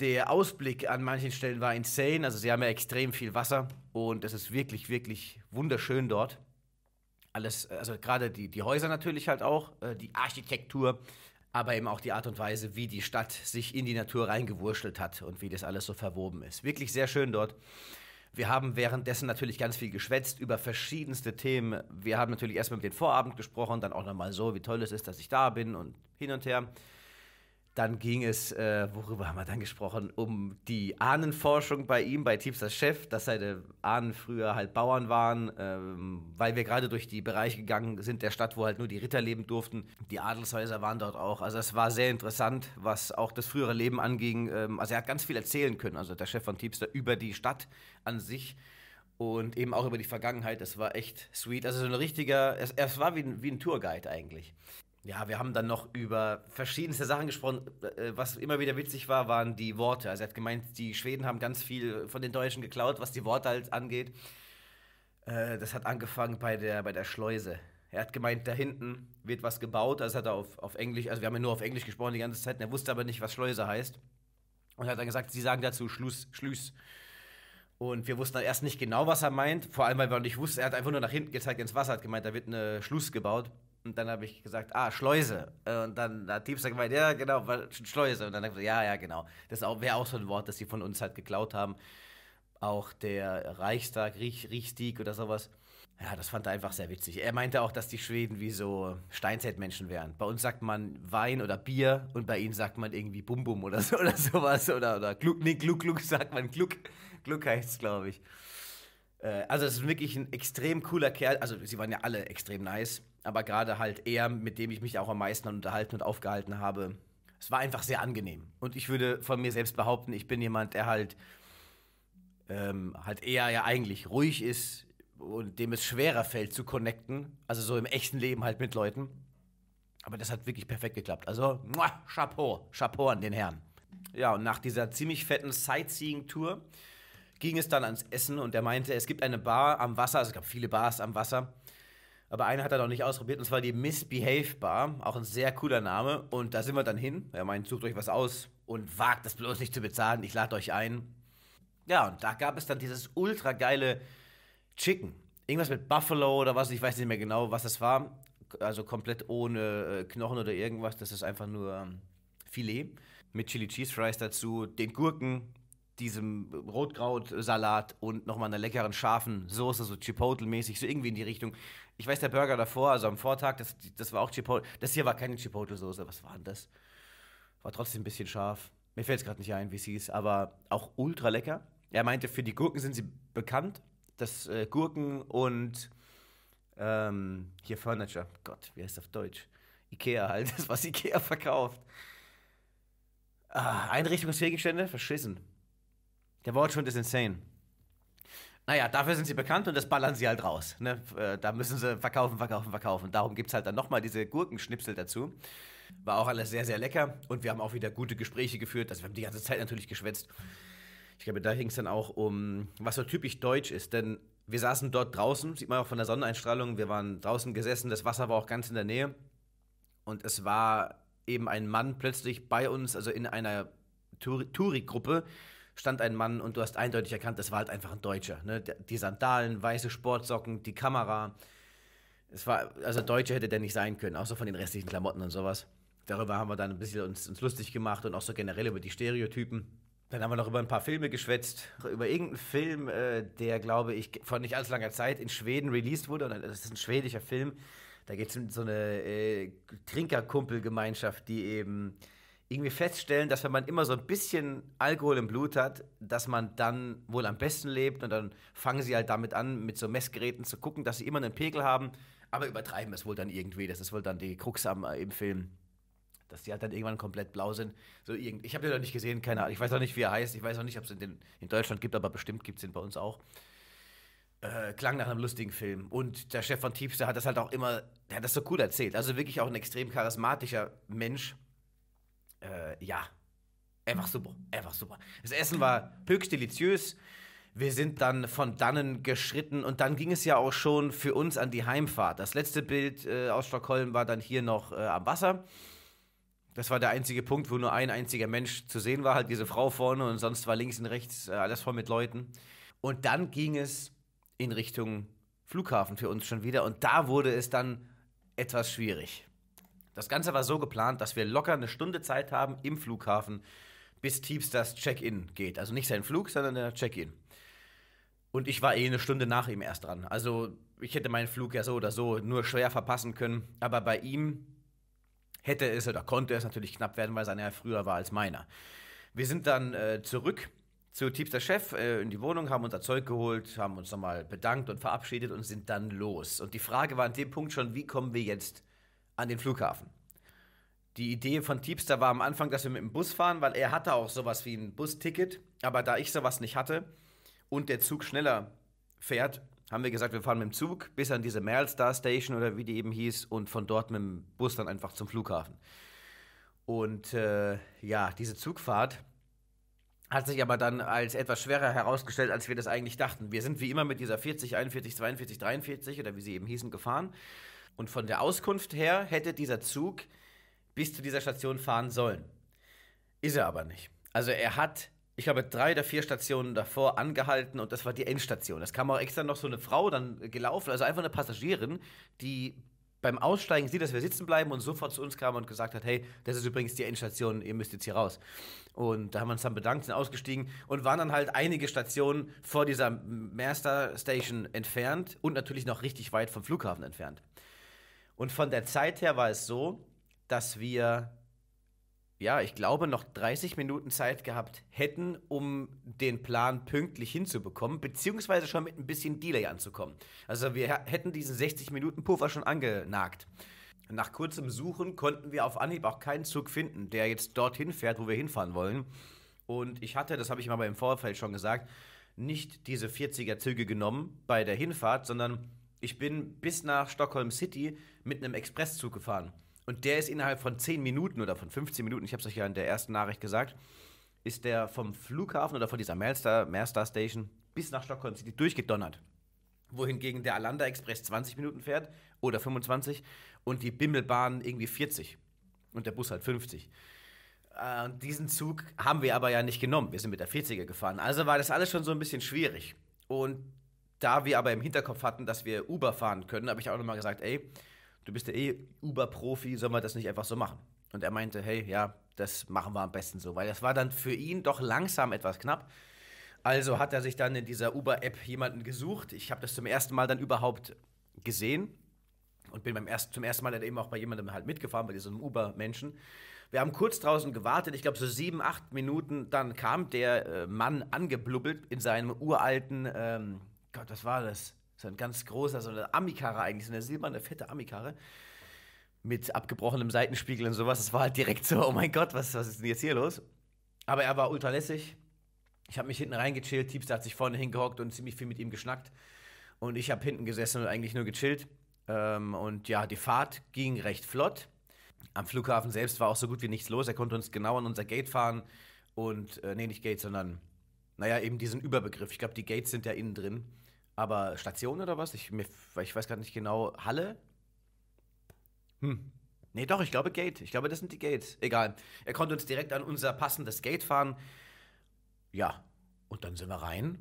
Der Ausblick an manchen Stellen war insane. Also sie haben ja extrem viel Wasser und es ist wirklich, wirklich wunderschön dort. Alles, äh, also gerade die, die Häuser natürlich halt auch, äh, die Architektur, aber eben auch die Art und Weise, wie die Stadt sich in die Natur reingewurschtelt hat und wie das alles so verwoben ist. Wirklich sehr schön dort. Wir haben währenddessen natürlich ganz viel geschwätzt über verschiedenste Themen. Wir haben natürlich erstmal mit den Vorabend gesprochen, dann auch nochmal so, wie toll es ist, dass ich da bin und hin und her. Dann ging es, äh, worüber haben wir dann gesprochen? Um die Ahnenforschung bei ihm, bei Tiepsters Chef, dass seine Ahnen früher halt Bauern waren, ähm, weil wir gerade durch die Bereiche gegangen sind der Stadt, wo halt nur die Ritter leben durften. Die Adelshäuser waren dort auch. Also es war sehr interessant, was auch das frühere Leben anging. Ähm, also er hat ganz viel erzählen können, also der Chef von Tiepster, über die Stadt an sich und eben auch über die Vergangenheit. Das war echt sweet. Also so ein richtiger, es, es war wie ein, wie ein Tourguide eigentlich. Ja, wir haben dann noch über verschiedenste Sachen gesprochen. Äh, was immer wieder witzig war, waren die Worte. Also er hat gemeint, die Schweden haben ganz viel von den Deutschen geklaut, was die Worte halt angeht. Äh, das hat angefangen bei der, bei der Schleuse. Er hat gemeint, da hinten wird was gebaut. Das also hat er auf, auf Englisch, also wir haben ja nur auf Englisch gesprochen die ganze Zeit. er wusste aber nicht, was Schleuse heißt. Und er hat dann gesagt, sie sagen dazu Schluss, Schlüss. Und wir wussten dann erst nicht genau, was er meint. Vor allem, weil wir nicht wussten. Er hat einfach nur nach hinten gezeigt ins Wasser, hat gemeint, da wird eine Schluss gebaut. Und dann habe ich gesagt, ah, Schleuse. Äh, und dann hat Diebstahl gemeint, ja, genau, Schleuse. Und dann habe ich gesagt, ja, ja, genau. Das wäre auch so ein Wort, das sie von uns halt geklaut haben. Auch der Reichstag, Riech, Riechstieg oder sowas. Ja, das fand er einfach sehr witzig. Er meinte auch, dass die Schweden wie so Steinzeitmenschen wären. Bei uns sagt man Wein oder Bier und bei ihnen sagt man irgendwie Bum Bum oder, so, oder sowas. Oder, oder Gluck, nee, Gluck, Gluck sagt man Gluck. Gluck heißt es, glaube ich. Äh, also, es ist wirklich ein extrem cooler Kerl. Also, sie waren ja alle extrem nice aber gerade halt er, mit dem ich mich auch am meisten unterhalten und aufgehalten habe, es war einfach sehr angenehm. Und ich würde von mir selbst behaupten, ich bin jemand, der halt, ähm, halt eher ja eigentlich ruhig ist und dem es schwerer fällt zu connecten. Also so im echten Leben halt mit Leuten. Aber das hat wirklich perfekt geklappt. Also, muah, Chapeau, Chapeau an den Herrn. Ja, und nach dieser ziemlich fetten Sightseeing-Tour ging es dann ans Essen und er meinte, es gibt eine Bar am Wasser, also es gab viele Bars am Wasser. Aber eine hat er noch nicht ausprobiert, und zwar die Misbehave Bar. Auch ein sehr cooler Name. Und da sind wir dann hin. Er meint, sucht euch was aus und wagt es bloß nicht zu bezahlen. Ich lade euch ein. Ja, und da gab es dann dieses ultra geile Chicken. Irgendwas mit Buffalo oder was, ich weiß nicht mehr genau, was das war. Also komplett ohne äh, Knochen oder irgendwas. Das ist einfach nur ähm, Filet. Mit Chili Cheese Fries dazu, den Gurken, diesem Rotkrautsalat und nochmal einer leckeren, scharfen Soße, so Chipotle-mäßig, so irgendwie in die Richtung. Ich weiß, der Burger davor, also am Vortag, das, das war auch Chipotle. Das hier war keine Chipotle-Soße. Was war denn das? War trotzdem ein bisschen scharf. Mir fällt es gerade nicht ein, wie es hieß, aber auch ultra lecker. Er meinte, für die Gurken sind sie bekannt. Das äh, Gurken und ähm, hier Furniture. Gott, wie heißt das auf Deutsch? Ikea halt, das, was Ikea verkauft. Ah, Einrichtungsgegenstände, verschissen. Der Wortschwund ist insane. Naja, dafür sind sie bekannt und das ballern sie halt raus. Ne? Äh, da müssen sie verkaufen, verkaufen, verkaufen. Darum gibt es halt dann nochmal diese Gurkenschnipsel dazu. War auch alles sehr, sehr lecker und wir haben auch wieder gute Gespräche geführt. Also wir haben die ganze Zeit natürlich geschwätzt. Ich glaube, da ging es dann auch um, was so typisch deutsch ist. Denn wir saßen dort draußen, sieht man auch von der Sonneneinstrahlung, wir waren draußen gesessen, das Wasser war auch ganz in der Nähe. Und es war eben ein Mann plötzlich bei uns, also in einer Touri-Gruppe. touri touri gruppe stand ein Mann und du hast eindeutig erkannt, das war halt einfach ein Deutscher. Ne? Die Sandalen, weiße Sportsocken, die Kamera. Es war, also Deutscher hätte der nicht sein können, außer von den restlichen Klamotten und sowas. Darüber haben wir dann ein bisschen uns, uns lustig gemacht und auch so generell über die Stereotypen. Dann haben wir noch über ein paar Filme geschwätzt. Über irgendeinen Film, äh, der, glaube ich, vor nicht allzu langer Zeit in Schweden released wurde. Und das ist ein schwedischer Film. Da geht es um so eine äh, Trinkerkumpelgemeinschaft, die eben irgendwie feststellen, dass wenn man immer so ein bisschen Alkohol im Blut hat, dass man dann wohl am besten lebt und dann fangen sie halt damit an, mit so Messgeräten zu gucken, dass sie immer einen Pegel haben, aber übertreiben es wohl dann irgendwie. Das ist wohl dann die Krux am, äh, im Film. Dass die halt dann irgendwann komplett blau sind. So irgend ich habe den noch nicht gesehen, keine Ahnung. Ich weiß auch nicht, wie er heißt. Ich weiß auch nicht, ob es in, in, Deutschland gibt, aber bestimmt gibt es ihn bei uns auch. Äh, klang nach einem lustigen Film. Und der Chef von Tiepster hat das halt auch immer, der hat das so cool erzählt. Also wirklich auch ein extrem charismatischer Mensch äh, ja, einfach super, einfach super. Das Essen war höchst deliziös. Wir sind dann von dannen geschritten und dann ging es ja auch schon für uns an die Heimfahrt. Das letzte Bild äh, aus Stockholm war dann hier noch äh, am Wasser. Das war der einzige Punkt, wo nur ein einziger Mensch zu sehen war, halt diese Frau vorne und sonst war links und rechts äh, alles voll mit Leuten. Und dann ging es in Richtung Flughafen für uns schon wieder und da wurde es dann etwas schwierig. Das Ganze war so geplant, dass wir locker eine Stunde Zeit haben im Flughafen, bis Teamstars Check-in geht. Also nicht sein Flug, sondern der Check-in. Und ich war eh eine Stunde nach ihm erst dran. Also ich hätte meinen Flug ja so oder so nur schwer verpassen können. Aber bei ihm hätte es oder konnte es natürlich knapp werden, weil seiner ja früher war als meiner. Wir sind dann äh, zurück zu Tiepster Chef äh, in die Wohnung, haben unser Zeug geholt, haben uns nochmal bedankt und verabschiedet und sind dann los. Und die Frage war an dem Punkt schon, wie kommen wir jetzt an den Flughafen. Die Idee von Tiepster war am Anfang, dass wir mit dem Bus fahren, weil er hatte auch sowas wie ein Busticket. Aber da ich sowas nicht hatte und der Zug schneller fährt, haben wir gesagt, wir fahren mit dem Zug bis an diese Merlstar Station oder wie die eben hieß und von dort mit dem Bus dann einfach zum Flughafen. Und äh, ja, diese Zugfahrt hat sich aber dann als etwas schwerer herausgestellt, als wir das eigentlich dachten. Wir sind wie immer mit dieser 40, 41, 42, 43 oder wie sie eben hießen gefahren und von der Auskunft her hätte dieser Zug bis zu dieser Station fahren sollen. Ist er aber nicht. Also er hat, ich glaube, drei oder vier Stationen davor angehalten und das war die Endstation. Es kam auch extra noch so eine Frau dann gelaufen, also einfach eine Passagierin, die beim Aussteigen sieht, dass wir sitzen bleiben und sofort zu uns kam und gesagt hat, hey, das ist übrigens die Endstation, ihr müsst jetzt hier raus. Und da haben wir uns dann bedankt, sind ausgestiegen und waren dann halt einige Stationen vor dieser Master Station entfernt und natürlich noch richtig weit vom Flughafen entfernt. Und von der Zeit her war es so, dass wir, ja, ich glaube, noch 30 Minuten Zeit gehabt hätten, um den Plan pünktlich hinzubekommen, beziehungsweise schon mit ein bisschen Delay anzukommen. Also wir hätten diesen 60-Minuten-Puffer schon angenagt. Nach kurzem Suchen konnten wir auf Anhieb auch keinen Zug finden, der jetzt dorthin fährt, wo wir hinfahren wollen. Und ich hatte, das habe ich mal im Vorfeld schon gesagt, nicht diese 40er Züge genommen bei der Hinfahrt, sondern ich bin bis nach Stockholm City mit einem Expresszug gefahren. Und der ist innerhalb von 10 Minuten oder von 15 Minuten, ich habe es euch ja in der ersten Nachricht gesagt, ist der vom Flughafen oder von dieser Merstar, Merstar Station bis nach Stockholm City durchgedonnert. Wohingegen der Alanda Express 20 Minuten fährt oder 25 und die Bimmelbahn irgendwie 40 und der Bus halt 50. Äh, diesen Zug haben wir aber ja nicht genommen. Wir sind mit der 40er gefahren. Also war das alles schon so ein bisschen schwierig. Und da wir aber im Hinterkopf hatten, dass wir Uber fahren können, habe ich auch nochmal gesagt, ey, du bist ja eh Uber-Profi, sollen wir das nicht einfach so machen? Und er meinte, hey, ja, das machen wir am besten so, weil das war dann für ihn doch langsam etwas knapp. Also hat er sich dann in dieser Uber-App jemanden gesucht. Ich habe das zum ersten Mal dann überhaupt gesehen und bin beim ersten, zum ersten Mal dann eben auch bei jemandem halt mitgefahren, bei diesem Uber-Menschen. Wir haben kurz draußen gewartet, ich glaube so sieben, acht Minuten, dann kam der äh, Mann angeblubbelt in seinem uralten ähm, Gott, was war das? So ein ganz großer, so eine Amikare eigentlich, so eine silberne, fette Amikare. Mit abgebrochenem Seitenspiegel und sowas. Es war halt direkt so, oh mein Gott, was, was ist denn jetzt hier los? Aber er war ultra lässig. Ich habe mich hinten reingechillt. Tiepster hat sich vorne hingehockt und ziemlich viel mit ihm geschnackt. Und ich habe hinten gesessen und eigentlich nur gechillt. Ähm, und ja, die Fahrt ging recht flott. Am Flughafen selbst war auch so gut wie nichts los. Er konnte uns genau an unser Gate fahren. Und, äh, nee, nicht Gate, sondern, naja, eben diesen Überbegriff. Ich glaube, die Gates sind ja innen drin. Aber Station oder was? Ich, mir, ich weiß gar nicht genau. Halle? Hm. Nee, doch, ich glaube Gate. Ich glaube, das sind die Gates. Egal. Er konnte uns direkt an unser passendes Gate fahren. Ja. Und dann sind wir rein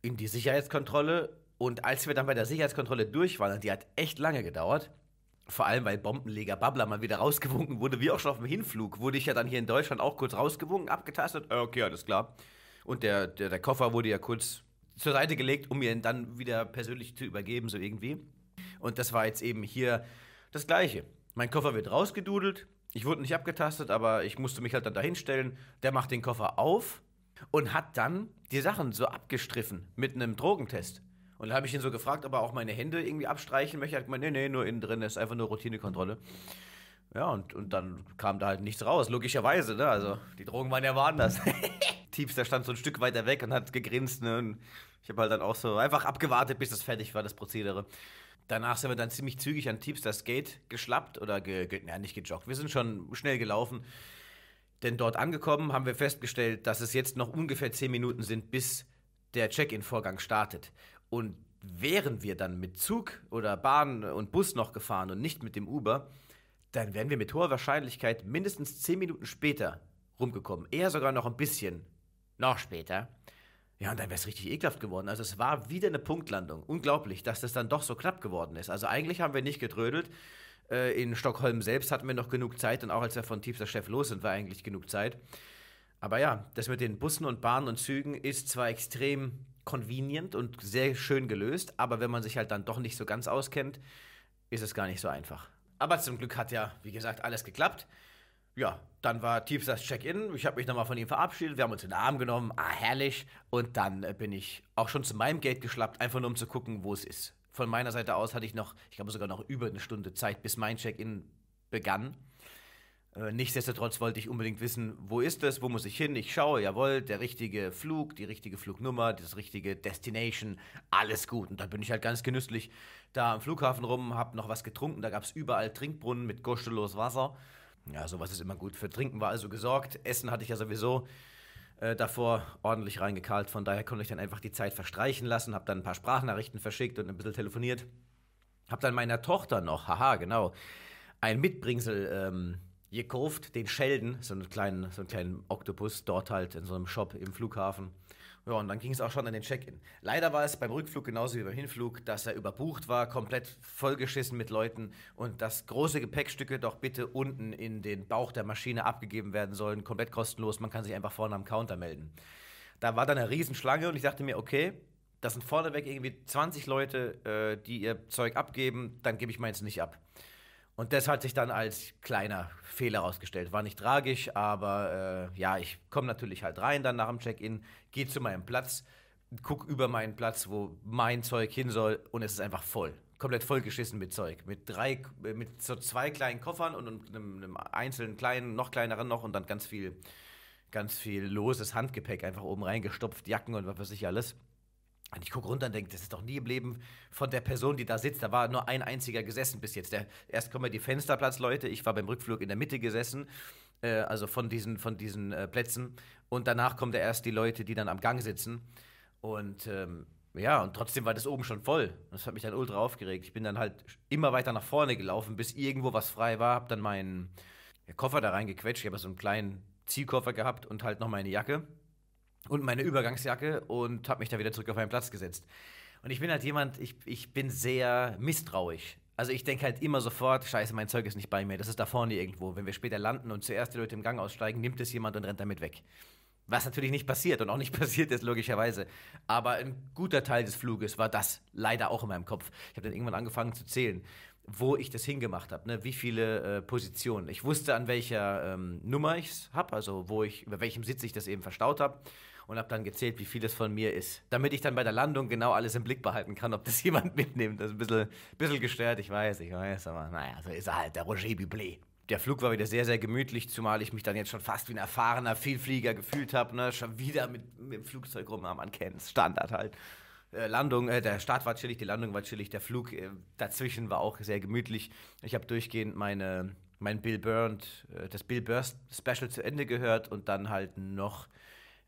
in die Sicherheitskontrolle. Und als wir dann bei der Sicherheitskontrolle durch waren, die hat echt lange gedauert, vor allem weil Bombenleger Babbler mal wieder rausgewunken wurde, wie auch schon auf dem Hinflug, wurde ich ja dann hier in Deutschland auch kurz rausgewunken, abgetastet. Äh, okay, alles klar. Und der, der, der Koffer wurde ja kurz zur Seite gelegt, um mir dann wieder persönlich zu übergeben, so irgendwie. Und das war jetzt eben hier das Gleiche. Mein Koffer wird rausgedudelt, ich wurde nicht abgetastet, aber ich musste mich halt dann dahinstellen. Der macht den Koffer auf und hat dann die Sachen so abgestriffen mit einem Drogentest. Und dann habe ich ihn so gefragt, ob er auch meine Hände irgendwie abstreichen möchte. Er hat gemeint, nee, nee, nur innen drin, das ist einfach nur Routinekontrolle. Ja, und, und dann kam da halt nichts raus, logischerweise. Ne? Also die Drogen waren ja woanders. Teams, der stand so ein Stück weiter weg und hat gegrinst. Ne? Und ich habe halt dann auch so einfach abgewartet, bis das fertig war, das Prozedere. Danach sind wir dann ziemlich zügig an Teams das Gate geschlappt oder ge, ge ja, nicht gejoggt. Wir sind schon schnell gelaufen. Denn dort angekommen haben wir festgestellt, dass es jetzt noch ungefähr 10 Minuten sind, bis der Check-in-Vorgang startet. Und wären wir dann mit Zug oder Bahn und Bus noch gefahren und nicht mit dem Uber, dann wären wir mit hoher Wahrscheinlichkeit mindestens 10 Minuten später rumgekommen. Eher sogar noch ein bisschen noch später. Ja, und dann wäre es richtig ekelhaft geworden. Also es war wieder eine Punktlandung. Unglaublich, dass das dann doch so knapp geworden ist. Also eigentlich haben wir nicht getrödelt. Äh, in Stockholm selbst hatten wir noch genug Zeit und auch als wir von Tiefster Chef los sind, war eigentlich genug Zeit. Aber ja, das mit den Bussen und Bahnen und Zügen ist zwar extrem convenient und sehr schön gelöst, aber wenn man sich halt dann doch nicht so ganz auskennt, ist es gar nicht so einfach. Aber zum Glück hat ja, wie gesagt, alles geklappt ja, dann war Tiefs Check-in. Ich habe mich nochmal von ihm verabschiedet. Wir haben uns in den Arm genommen. Ah, herrlich. Und dann äh, bin ich auch schon zu meinem Gate geschlappt, einfach nur um zu gucken, wo es ist. Von meiner Seite aus hatte ich noch, ich glaube sogar noch über eine Stunde Zeit, bis mein Check-in begann. Äh, nichtsdestotrotz wollte ich unbedingt wissen, wo ist es, wo muss ich hin? Ich schaue, jawohl, der richtige Flug, die richtige Flugnummer, das richtige Destination, alles gut. Und dann bin ich halt ganz genüsslich da am Flughafen rum, habe noch was getrunken. Da gab es überall Trinkbrunnen mit kostenlos Wasser. Ja, sowas ist immer gut. Für Trinken war also gesorgt. Essen hatte ich ja sowieso äh, davor ordentlich reingekalt. Von daher konnte ich dann einfach die Zeit verstreichen lassen, habe dann ein paar Sprachnachrichten verschickt und ein bisschen telefoniert. Habe dann meiner Tochter noch, haha, genau, ein Mitbringsel ähm, gekauft, den Schelden, so einen kleinen, so einen kleinen Oktopus, dort halt in so einem Shop im Flughafen. Ja, und dann ging es auch schon an den Check-in. Leider war es beim Rückflug genauso wie beim Hinflug, dass er überbucht war, komplett vollgeschissen mit Leuten und dass große Gepäckstücke doch bitte unten in den Bauch der Maschine abgegeben werden sollen, komplett kostenlos. Man kann sich einfach vorne am Counter melden. Da war dann eine Riesenschlange und ich dachte mir, okay, das sind vorneweg irgendwie 20 Leute, äh, die ihr Zeug abgeben, dann gebe ich meins nicht ab. Und das hat sich dann als kleiner Fehler herausgestellt. War nicht tragisch, aber äh, ja, ich komme natürlich halt rein dann nach dem Check-in, gehe zu meinem Platz, gucke über meinen Platz, wo mein Zeug hin soll und es ist einfach voll. Komplett vollgeschissen mit Zeug. Mit drei, äh, mit so zwei kleinen Koffern und einem, einem einzelnen kleinen, noch kleineren noch und dann ganz viel, ganz viel loses Handgepäck einfach oben reingestopft, Jacken und was weiß ich alles. Und ich gucke runter und denke, das ist doch nie im Leben von der Person, die da sitzt. Da war nur ein einziger gesessen bis jetzt. Der, erst kommen die Fensterplatzleute, ich war beim Rückflug in der Mitte gesessen, äh, also von diesen, von diesen äh, Plätzen. Und danach kommen da erst die Leute, die dann am Gang sitzen. Und ähm, ja, und trotzdem war das oben schon voll. Das hat mich dann ultra aufgeregt. Ich bin dann halt immer weiter nach vorne gelaufen, bis irgendwo was frei war. Hab dann meinen Koffer da reingequetscht. Ich habe so einen kleinen Zielkoffer gehabt und halt noch meine Jacke und meine Übergangsjacke und hab mich da wieder zurück auf meinen Platz gesetzt. Und ich bin halt jemand, ich, ich bin sehr misstrauisch. Also ich denke halt immer sofort, scheiße, mein Zeug ist nicht bei mir, das ist da vorne irgendwo. Wenn wir später landen und zuerst die Leute im Gang aussteigen, nimmt es jemand und rennt damit weg. Was natürlich nicht passiert und auch nicht passiert ist, logischerweise. Aber ein guter Teil des Fluges war das leider auch in meinem Kopf. Ich habe dann irgendwann angefangen zu zählen, wo ich das hingemacht habe, ne? wie viele äh, Positionen. Ich wusste, an welcher ähm, Nummer ich es habe, also wo ich, über welchem Sitz ich das eben verstaut habe. Und habe dann gezählt, wie viel das von mir ist. Damit ich dann bei der Landung genau alles im Blick behalten kann, ob das jemand mitnimmt. Das ist ein bisschen, bisschen gestört, ich weiß, ich weiß, aber naja, so ist er halt, der Roger Biblé der Flug war wieder sehr, sehr gemütlich, zumal ich mich dann jetzt schon fast wie ein erfahrener Vielflieger gefühlt habe. Ne? Schon wieder mit, mit dem Flugzeug rum, ah, man kennt es, Standard halt. Äh, Landung, äh, der Start war chillig, die Landung war chillig, der Flug äh, dazwischen war auch sehr gemütlich. Ich habe durchgehend meine, mein Bill Burnt, äh, das Bill Burst Special zu Ende gehört und dann halt noch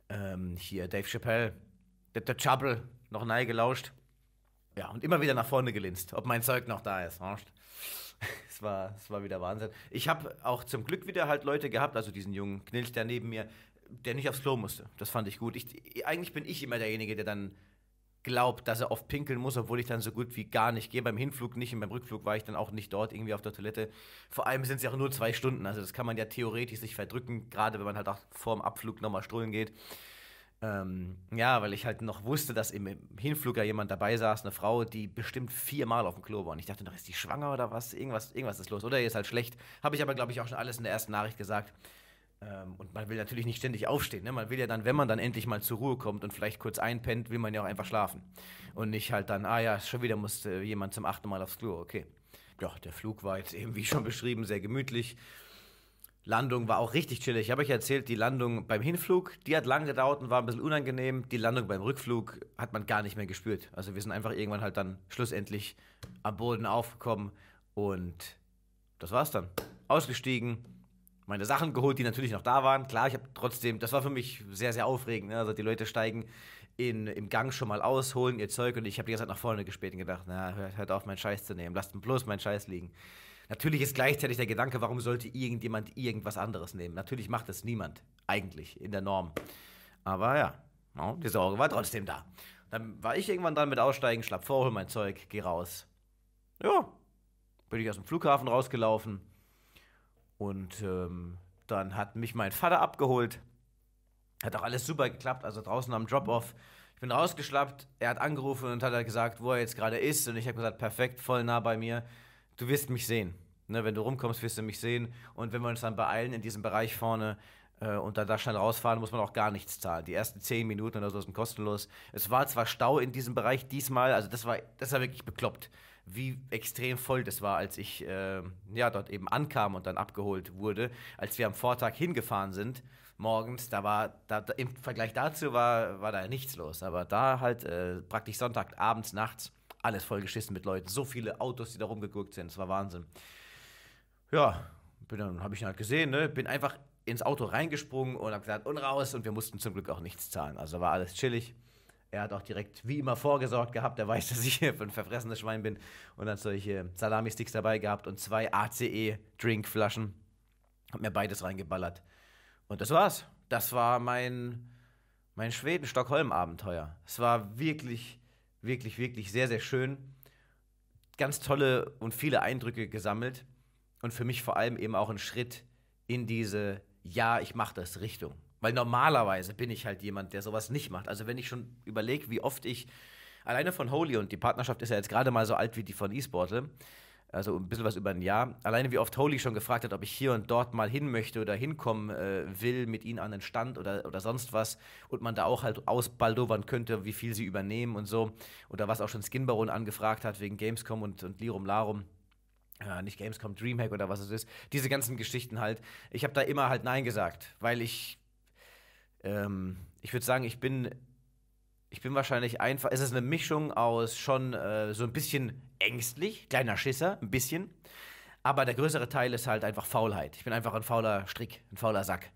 ähm, hier Dave Chappelle, der, der Chubble, noch nahe gelauscht. Ja, und immer wieder nach vorne gelinst, ob mein Zeug noch da ist. es war, es war wieder Wahnsinn. Ich habe auch zum Glück wieder halt Leute gehabt, also diesen jungen Knilch, der neben mir, der nicht aufs Klo musste. Das fand ich gut. Ich, eigentlich bin ich immer derjenige, der dann glaubt, dass er oft pinkeln muss, obwohl ich dann so gut wie gar nicht gehe. Beim Hinflug nicht und beim Rückflug war ich dann auch nicht dort irgendwie auf der Toilette. Vor allem sind es ja auch nur zwei Stunden, also das kann man ja theoretisch sich verdrücken, gerade wenn man halt auch vor dem Abflug nochmal strullen geht. Ähm, ja, weil ich halt noch wusste, dass im Hinflug ja jemand dabei saß, eine Frau, die bestimmt viermal auf dem Klo war. Und ich dachte noch, ist die schwanger oder was? Irgendwas, irgendwas ist los. Oder ihr ist halt schlecht. Habe ich aber, glaube ich, auch schon alles in der ersten Nachricht gesagt. Ähm, und man will natürlich nicht ständig aufstehen. Ne? Man will ja dann, wenn man dann endlich mal zur Ruhe kommt und vielleicht kurz einpennt, will man ja auch einfach schlafen. Und nicht halt dann, ah ja, schon wieder muss jemand zum achten Mal aufs Klo. Okay. Ja, der Flug war jetzt eben, wie schon beschrieben, sehr gemütlich. Landung war auch richtig chillig. Ich habe euch erzählt, die Landung beim Hinflug, die hat lang gedauert und war ein bisschen unangenehm. Die Landung beim Rückflug hat man gar nicht mehr gespürt. Also wir sind einfach irgendwann halt dann schlussendlich am Boden aufgekommen und das war's dann. Ausgestiegen, meine Sachen geholt, die natürlich noch da waren. Klar, ich habe trotzdem, das war für mich sehr, sehr aufregend. Ne? Also die Leute steigen in, im Gang schon mal aus, holen ihr Zeug und ich habe die ganze Zeit nach vorne gespäht und gedacht, na, hört, hört auf, meinen Scheiß zu nehmen, lasst bloß meinen Scheiß liegen. Natürlich ist gleichzeitig der Gedanke, warum sollte irgendjemand irgendwas anderes nehmen? Natürlich macht das niemand, eigentlich, in der Norm. Aber ja, die Sorge war trotzdem da. Dann war ich irgendwann dran mit Aussteigen, schlapp vor, hol mein Zeug, geh raus. Ja, bin ich aus dem Flughafen rausgelaufen und ähm, dann hat mich mein Vater abgeholt. Hat auch alles super geklappt, also draußen am Drop-Off. Ich bin rausgeschlappt, er hat angerufen und hat halt gesagt, wo er jetzt gerade ist. Und ich habe gesagt, perfekt, voll nah bei mir du wirst mich sehen. Ne, wenn du rumkommst, wirst du mich sehen. Und wenn wir uns dann beeilen in diesem Bereich vorne äh, und dann da schnell rausfahren, muss man auch gar nichts zahlen. Die ersten zehn Minuten oder so sind kostenlos. Es war zwar Stau in diesem Bereich diesmal, also das war, das war wirklich bekloppt, wie extrem voll das war, als ich äh, ja, dort eben ankam und dann abgeholt wurde. Als wir am Vortag hingefahren sind, morgens, da war, da, im Vergleich dazu war, war da nichts los. Aber da halt äh, praktisch Sonntag, abends, nachts alles vollgeschissen mit Leuten. So viele Autos, die da rumgeguckt sind. Es war Wahnsinn. Ja, bin dann, habe ich ihn halt gesehen, ne? Bin einfach ins Auto reingesprungen und habe gesagt, und raus. Und wir mussten zum Glück auch nichts zahlen. Also war alles chillig. Er hat auch direkt wie immer vorgesorgt gehabt. Er weiß, dass ich ein verfressenes Schwein bin. Und hat solche Salami-Sticks dabei gehabt und zwei ACE-Drinkflaschen. Hab mir beides reingeballert. Und das war's. Das war mein, mein Schweden-Stockholm-Abenteuer. Es war wirklich Wirklich, wirklich sehr, sehr schön. Ganz tolle und viele Eindrücke gesammelt. Und für mich vor allem eben auch ein Schritt in diese, ja, ich mache das Richtung. Weil normalerweise bin ich halt jemand, der sowas nicht macht. Also wenn ich schon überlege, wie oft ich alleine von Holy und die Partnerschaft ist ja jetzt gerade mal so alt wie die von eSportle, also ein bisschen was über ein Jahr. Alleine wie oft Holy schon gefragt hat, ob ich hier und dort mal hin möchte oder hinkommen äh, will mit ihnen an den Stand oder, oder sonst was und man da auch halt ausbaldowern könnte, wie viel sie übernehmen und so. Oder was auch schon Skinbaron angefragt hat wegen Gamescom und, und Lirum Larum. Ja, nicht Gamescom, Dreamhack oder was es ist. Diese ganzen Geschichten halt. Ich habe da immer halt Nein gesagt, weil ich, ähm, ich würde sagen, ich bin ich bin wahrscheinlich einfach, es ist eine Mischung aus schon äh, so ein bisschen ängstlich, kleiner Schisser, ein bisschen. Aber der größere Teil ist halt einfach Faulheit. Ich bin einfach ein fauler Strick, ein fauler Sack.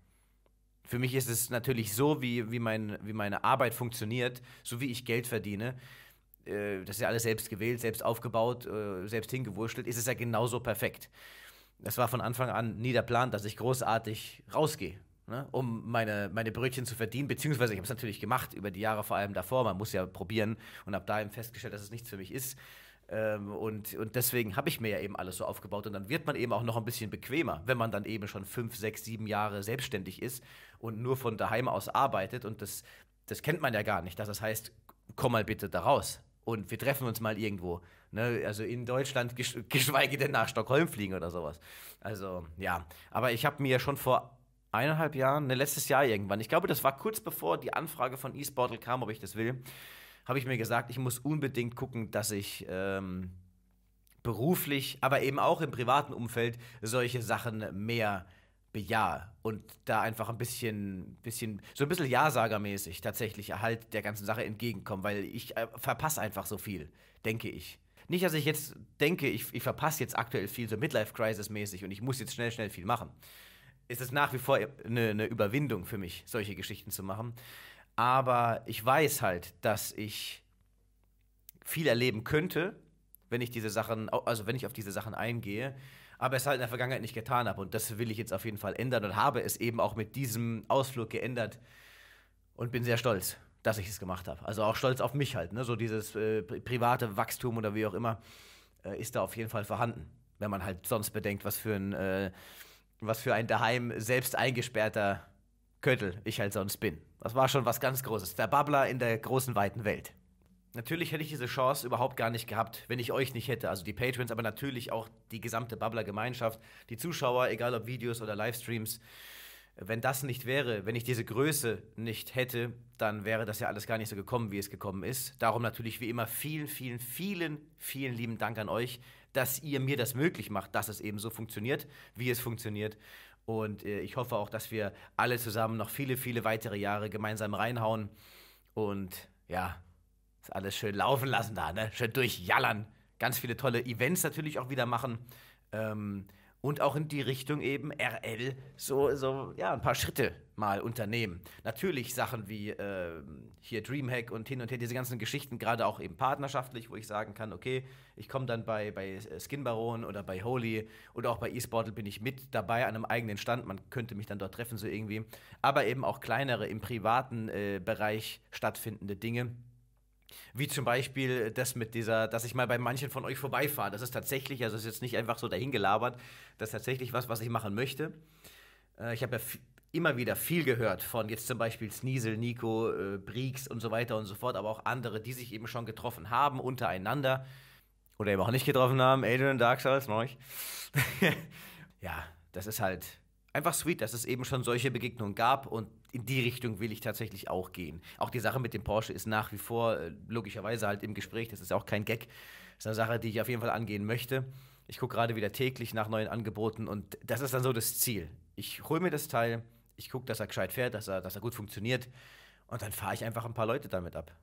Für mich ist es natürlich so, wie, wie, mein, wie meine Arbeit funktioniert, so wie ich Geld verdiene. Äh, das ist ja alles selbst gewählt, selbst aufgebaut, äh, selbst hingewurschtelt, ist es ja genauso perfekt. Das war von Anfang an nie der Plan, dass ich großartig rausgehe. Ne, um meine, meine Brötchen zu verdienen. Beziehungsweise ich habe es natürlich gemacht über die Jahre vor allem davor. Man muss ja probieren und habe da eben festgestellt, dass es nichts für mich ist. Ähm, und, und deswegen habe ich mir ja eben alles so aufgebaut. Und dann wird man eben auch noch ein bisschen bequemer, wenn man dann eben schon fünf, sechs, sieben Jahre selbstständig ist und nur von daheim aus arbeitet. Und das, das kennt man ja gar nicht, dass das heißt, komm mal bitte da raus und wir treffen uns mal irgendwo. Ne? Also in Deutschland, gesch geschweige denn nach Stockholm fliegen oder sowas. Also ja, aber ich habe mir schon vor eineinhalb Jahren, ne, letztes Jahr irgendwann, ich glaube, das war kurz bevor die Anfrage von eSportal kam, ob ich das will, habe ich mir gesagt, ich muss unbedingt gucken, dass ich ähm, beruflich, aber eben auch im privaten Umfeld solche Sachen mehr bejahe und da einfach ein bisschen, bisschen so ein bisschen Ja-Sager-mäßig tatsächlich Erhalt der ganzen Sache entgegenkomme, weil ich äh, verpasse einfach so viel, denke ich. Nicht, dass ich jetzt denke, ich, ich verpasse jetzt aktuell viel so Midlife-Crisis-mäßig und ich muss jetzt schnell, schnell viel machen. Es ist nach wie vor eine, eine Überwindung für mich, solche Geschichten zu machen. Aber ich weiß halt, dass ich viel erleben könnte, wenn ich diese Sachen, also wenn ich auf diese Sachen eingehe, aber es halt in der Vergangenheit nicht getan habe. Und das will ich jetzt auf jeden Fall ändern und habe es eben auch mit diesem Ausflug geändert und bin sehr stolz, dass ich es gemacht habe. Also auch stolz auf mich halt. Ne? So dieses äh, private Wachstum oder wie auch immer äh, ist da auf jeden Fall vorhanden, wenn man halt sonst bedenkt, was für ein, äh, was für ein daheim selbst eingesperrter Köttel ich halt sonst bin. Das war schon was ganz Großes. Der Babbler in der großen, weiten Welt. Natürlich hätte ich diese Chance überhaupt gar nicht gehabt, wenn ich euch nicht hätte. Also die Patrons, aber natürlich auch die gesamte Babbler-Gemeinschaft, die Zuschauer, egal ob Videos oder Livestreams. Wenn das nicht wäre, wenn ich diese Größe nicht hätte, dann wäre das ja alles gar nicht so gekommen, wie es gekommen ist. Darum natürlich wie immer vielen, vielen, vielen, vielen lieben Dank an euch, dass ihr mir das möglich macht, dass es eben so funktioniert, wie es funktioniert. Und äh, ich hoffe auch, dass wir alle zusammen noch viele, viele weitere Jahre gemeinsam reinhauen. Und ja, alles schön laufen lassen da, ne? Schön durchjallern. Ganz viele tolle Events natürlich auch wieder machen. Ähm, und auch in die Richtung eben RL so, so ja, ein paar Schritte mal unternehmen. Natürlich Sachen wie äh, hier Dreamhack und hin und her, diese ganzen Geschichten, gerade auch eben partnerschaftlich, wo ich sagen kann, okay, ich komme dann bei, bei äh, Skinbaron oder bei Holy oder auch bei eSportal bin ich mit dabei an einem eigenen Stand, man könnte mich dann dort treffen so irgendwie, aber eben auch kleinere im privaten äh, Bereich stattfindende Dinge wie zum Beispiel das mit dieser, dass ich mal bei manchen von euch vorbeifahre. Das ist tatsächlich, also ist jetzt nicht einfach so dahingelabert, das ist tatsächlich was, was ich machen möchte. Äh, ich habe ja immer wieder viel gehört von jetzt zum Beispiel Sneasel, Nico, äh, Briegs und so weiter und so fort, aber auch andere, die sich eben schon getroffen haben untereinander oder eben auch nicht getroffen haben. Adrian Dark Souls, ich. ja, das ist halt einfach sweet, dass es eben schon solche Begegnungen gab und in die Richtung will ich tatsächlich auch gehen. Auch die Sache mit dem Porsche ist nach wie vor äh, logischerweise halt im Gespräch, das ist auch kein Gag, das ist eine Sache, die ich auf jeden Fall angehen möchte. Ich gucke gerade wieder täglich nach neuen Angeboten und das ist dann so das Ziel. Ich hole mir das Teil, ich gucke, dass er gescheit fährt, dass er, dass er gut funktioniert und dann fahre ich einfach ein paar Leute damit ab.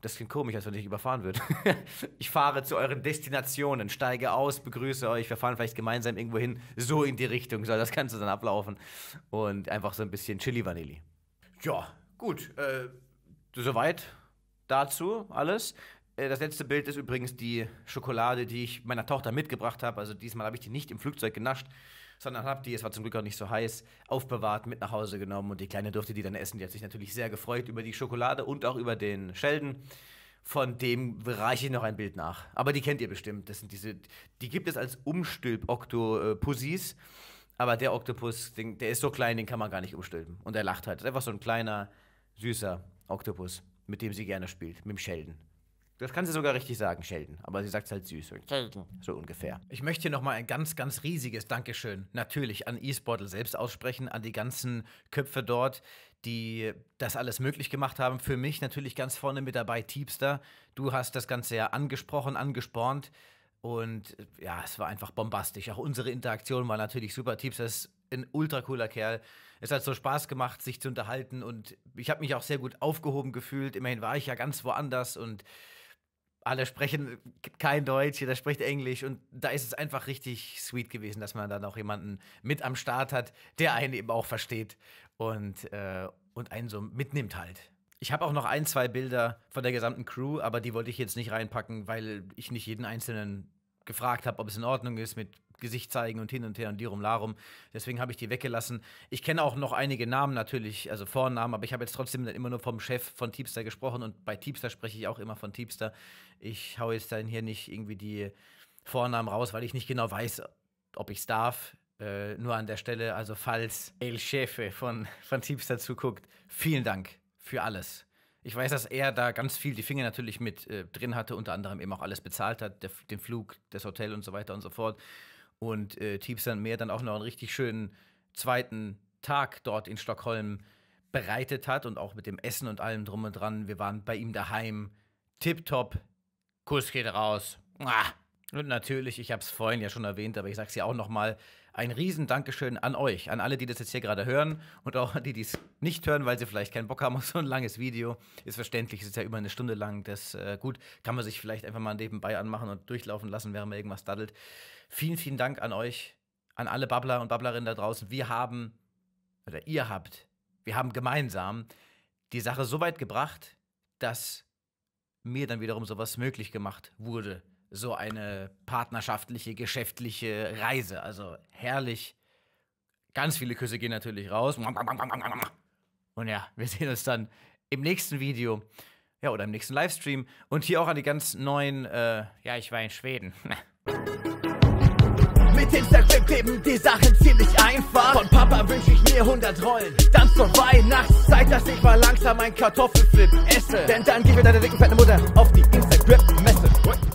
Das klingt komisch, als wenn ich überfahren würde. ich fahre zu euren Destinationen, steige aus, begrüße euch, wir fahren vielleicht gemeinsam irgendwo hin. So in die Richtung soll das Ganze dann ablaufen. Und einfach so ein bisschen Chili Vanilli. Ja, gut. Äh, soweit dazu alles. Äh, das letzte Bild ist übrigens die Schokolade, die ich meiner Tochter mitgebracht habe. Also diesmal habe ich die nicht im Flugzeug genascht, sondern habe die, es war zum Glück auch nicht so heiß, aufbewahrt, mit nach Hause genommen und die Kleine durfte die dann essen. Die hat sich natürlich sehr gefreut über die Schokolade und auch über den Schelden. Von dem reiche ich noch ein Bild nach. Aber die kennt ihr bestimmt. Das sind diese, die gibt es als Umstülp-Octopussis. Aber der Oktopus, der ist so klein, den kann man gar nicht umstülpen. Und er lacht halt. Das ist einfach so ein kleiner, süßer Oktopus, mit dem sie gerne spielt, mit dem Schelden. Das kann sie sogar richtig sagen, Sheldon. Aber sie sagt es halt süß. Sheldon. So ungefähr. Ich möchte hier nochmal ein ganz, ganz riesiges Dankeschön natürlich an eSportle selbst aussprechen, an die ganzen Köpfe dort, die das alles möglich gemacht haben. Für mich natürlich ganz vorne mit dabei Teepster. Du hast das Ganze ja angesprochen, angespornt. Und ja, es war einfach bombastisch. Auch unsere Interaktion war natürlich super. Teepster ist ein ultra cooler Kerl. Es hat so Spaß gemacht, sich zu unterhalten. Und ich habe mich auch sehr gut aufgehoben gefühlt. Immerhin war ich ja ganz woanders und alle ah, sprechen äh, kein Deutsch, jeder spricht Englisch und da ist es einfach richtig sweet gewesen, dass man dann auch jemanden mit am Start hat, der einen eben auch versteht und, äh, und einen so mitnimmt halt. Ich habe auch noch ein, zwei Bilder von der gesamten Crew, aber die wollte ich jetzt nicht reinpacken, weil ich nicht jeden einzelnen gefragt habe, ob es in Ordnung ist mit Gesicht zeigen und hin und her und Lirum Larum. Deswegen habe ich die weggelassen. Ich kenne auch noch einige Namen natürlich, also Vornamen, aber ich habe jetzt trotzdem dann immer nur vom Chef von Teamster gesprochen und bei Teamster spreche ich auch immer von Teamster. Ich haue jetzt dann hier nicht irgendwie die Vornamen raus, weil ich nicht genau weiß, ob ich es darf. Äh, nur an der Stelle, also falls El Chefe von, von Teamster zuguckt, vielen Dank für alles. Ich weiß, dass er da ganz viel die Finger natürlich mit äh, drin hatte, unter anderem eben auch alles bezahlt hat, der, den Flug, das Hotel und so weiter und so fort und äh, Tiepsand Meer dann auch noch einen richtig schönen zweiten Tag dort in Stockholm bereitet hat und auch mit dem Essen und allem drum und dran. Wir waren bei ihm daheim. Tipptopp. Kuss geht raus. Mua. Und natürlich, ich habe es vorhin ja schon erwähnt, aber ich sage es ja auch nochmal, ein riesen Dankeschön an euch, an alle, die das jetzt hier gerade hören und auch die, die es nicht hören, weil sie vielleicht keinen Bock haben auf so ein langes Video. Ist verständlich, es ist ja über eine Stunde lang. Das äh, gut, kann man sich vielleicht einfach mal nebenbei anmachen und durchlaufen lassen, während man irgendwas daddelt. Vielen, vielen Dank an euch, an alle Babbler und Babblerinnen da draußen. Wir haben, oder ihr habt, wir haben gemeinsam die Sache so weit gebracht, dass mir dann wiederum sowas möglich gemacht wurde so eine partnerschaftliche, geschäftliche Reise. Also herrlich. Ganz viele Küsse gehen natürlich raus. Und ja, wir sehen uns dann im nächsten Video. Ja, oder im nächsten Livestream. Und hier auch an die ganz neuen, äh, ja, ich war in Schweden. Mit Instagram kleben die Sachen ziemlich einfach. Von Papa wünsche ich mir 100 Rollen. Dann zur Weihnachtszeit, dass ich mal langsam einen Kartoffelflip esse. Denn dann gib mir deine dicken fette Mutter auf die Instagram-Messe.